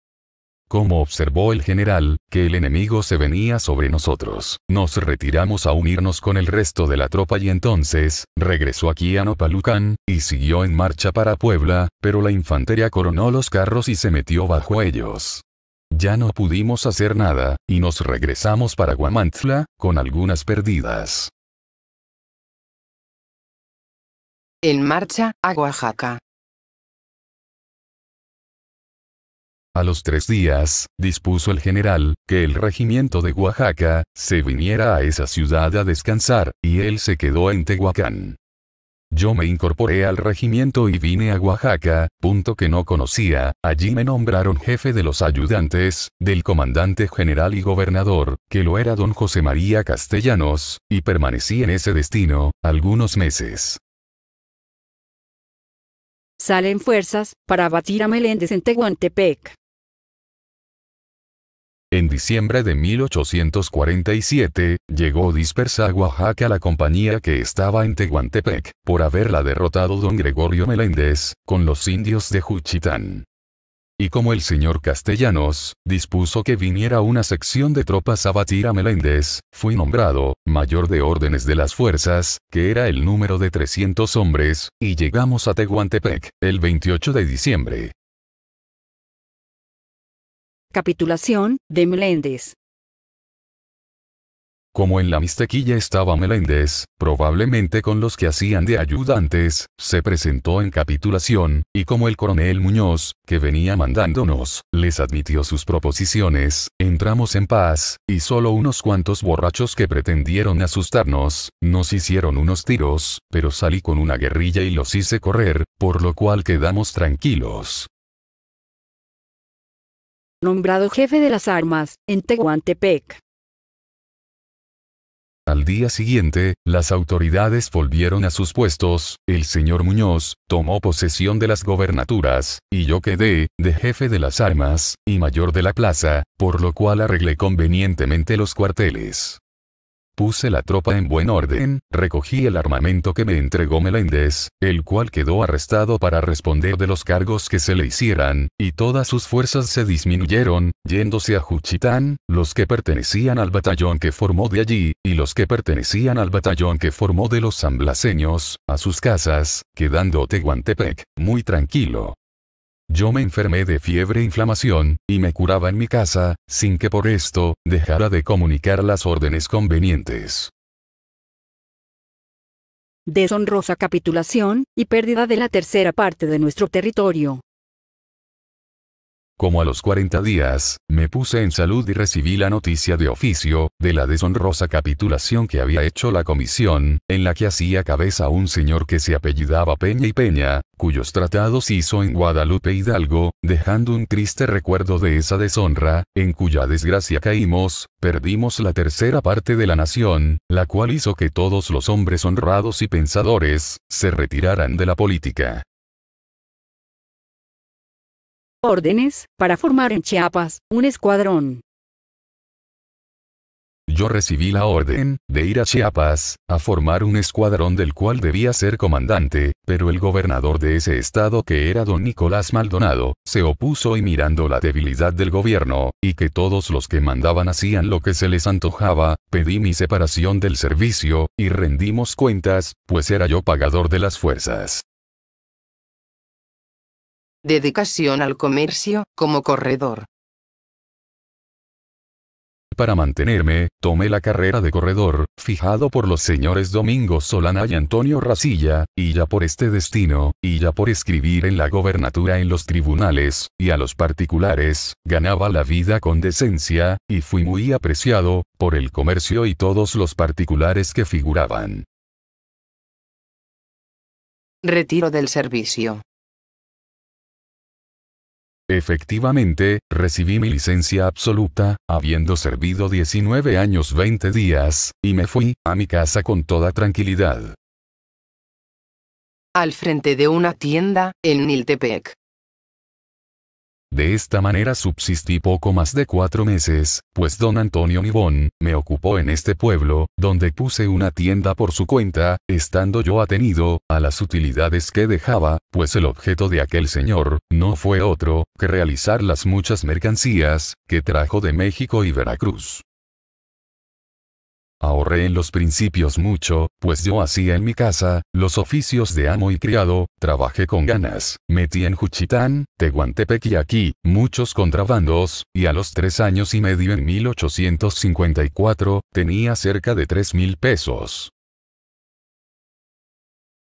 Como observó el general, que el enemigo se venía sobre nosotros, nos retiramos a unirnos con el resto de la tropa y entonces, regresó aquí a Nopalucán, y siguió en marcha para Puebla, pero la infantería coronó los carros y se metió bajo ellos. Ya no pudimos hacer nada, y nos regresamos para Guamantla, con algunas perdidas. En marcha, a Oaxaca. A los tres días, dispuso el general, que el regimiento de Oaxaca, se viniera a esa ciudad a descansar, y él se quedó en Tehuacán. Yo me incorporé al regimiento y vine a Oaxaca, punto que no conocía, allí me nombraron jefe de los ayudantes, del comandante general y gobernador, que lo era don José María Castellanos, y permanecí en ese destino, algunos meses. Salen fuerzas, para batir a Meléndez en Tehuantepec. En diciembre de 1847, llegó dispersa a Oaxaca la compañía que estaba en Tehuantepec, por haberla derrotado don Gregorio Meléndez, con los indios de Juchitán. Y como el señor Castellanos, dispuso que viniera una sección de tropas a batir a Meléndez, fui nombrado, mayor de órdenes de las fuerzas, que era el número de 300 hombres, y llegamos a Tehuantepec, el 28 de diciembre. Capitulación, de Meléndez. Como en la mistequilla estaba Meléndez, probablemente con los que hacían de ayudantes, se presentó en capitulación, y como el coronel Muñoz, que venía mandándonos, les admitió sus proposiciones, entramos en paz, y solo unos cuantos borrachos que pretendieron asustarnos, nos hicieron unos tiros, pero salí con una guerrilla y los hice correr, por lo cual quedamos tranquilos nombrado jefe de las armas, en Tehuantepec. Al día siguiente, las autoridades volvieron a sus puestos, el señor Muñoz, tomó posesión de las gobernaturas, y yo quedé, de jefe de las armas, y mayor de la plaza, por lo cual arreglé convenientemente los cuarteles. Puse la tropa en buen orden, recogí el armamento que me entregó Meléndez, el cual quedó arrestado para responder de los cargos que se le hicieran, y todas sus fuerzas se disminuyeron, yéndose a Juchitán, los que pertenecían al batallón que formó de allí, y los que pertenecían al batallón que formó de los samblaseños, a sus casas, quedando Tehuantepec, muy tranquilo. Yo me enfermé de fiebre e inflamación, y me curaba en mi casa, sin que por esto, dejara de comunicar las órdenes convenientes. Deshonrosa capitulación, y pérdida de la tercera parte de nuestro territorio. Como a los 40 días, me puse en salud y recibí la noticia de oficio, de la deshonrosa capitulación que había hecho la comisión, en la que hacía cabeza un señor que se apellidaba Peña y Peña, cuyos tratados hizo en Guadalupe Hidalgo, dejando un triste recuerdo de esa deshonra, en cuya desgracia caímos, perdimos la tercera parte de la nación, la cual hizo que todos los hombres honrados y pensadores, se retiraran de la política órdenes, para formar en Chiapas, un escuadrón. Yo recibí la orden, de ir a Chiapas, a formar un escuadrón del cual debía ser comandante, pero el gobernador de ese estado que era don Nicolás Maldonado, se opuso y mirando la debilidad del gobierno, y que todos los que mandaban hacían lo que se les antojaba, pedí mi separación del servicio, y rendimos cuentas, pues era yo pagador de las fuerzas dedicación al comercio, como corredor. Para mantenerme, tomé la carrera de corredor, fijado por los señores Domingo Solana y Antonio Racilla, y ya por este destino, y ya por escribir en la gobernatura en los tribunales, y a los particulares, ganaba la vida con decencia, y fui muy apreciado, por el comercio y todos los particulares que figuraban. Retiro del servicio. Efectivamente, recibí mi licencia absoluta, habiendo servido 19 años 20 días, y me fui, a mi casa con toda tranquilidad. Al frente de una tienda, en Niltepec, de esta manera subsistí poco más de cuatro meses, pues don Antonio Nibón, me ocupó en este pueblo, donde puse una tienda por su cuenta, estando yo atenido, a las utilidades que dejaba, pues el objeto de aquel señor, no fue otro, que realizar las muchas mercancías, que trajo de México y Veracruz. Ahorré en los principios mucho, pues yo hacía en mi casa, los oficios de amo y criado, trabajé con ganas, metí en Juchitán, Tehuantepec y aquí, muchos contrabandos, y a los tres años y medio en 1854, tenía cerca de tres mil pesos.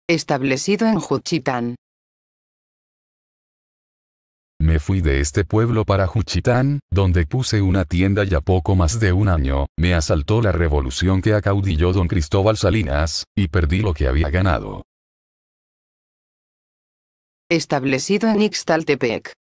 Establecido en Juchitán. Me fui de este pueblo para Juchitán, donde puse una tienda y a poco más de un año, me asaltó la revolución que acaudilló don Cristóbal Salinas, y perdí lo que había ganado. Establecido en Ixtaltepec.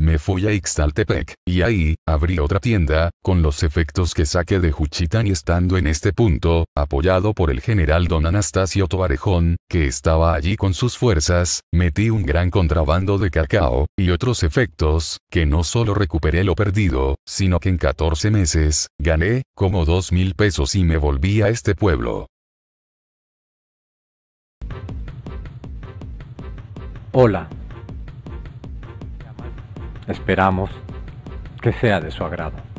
Me fui a Ixtaltepec, y ahí, abrí otra tienda, con los efectos que saqué de Juchitán y estando en este punto, apoyado por el general don Anastasio Toarejón, que estaba allí con sus fuerzas, metí un gran contrabando de cacao, y otros efectos, que no solo recuperé lo perdido, sino que en 14 meses, gané, como 2 mil pesos y me volví a este pueblo. Hola Esperamos que sea de su agrado.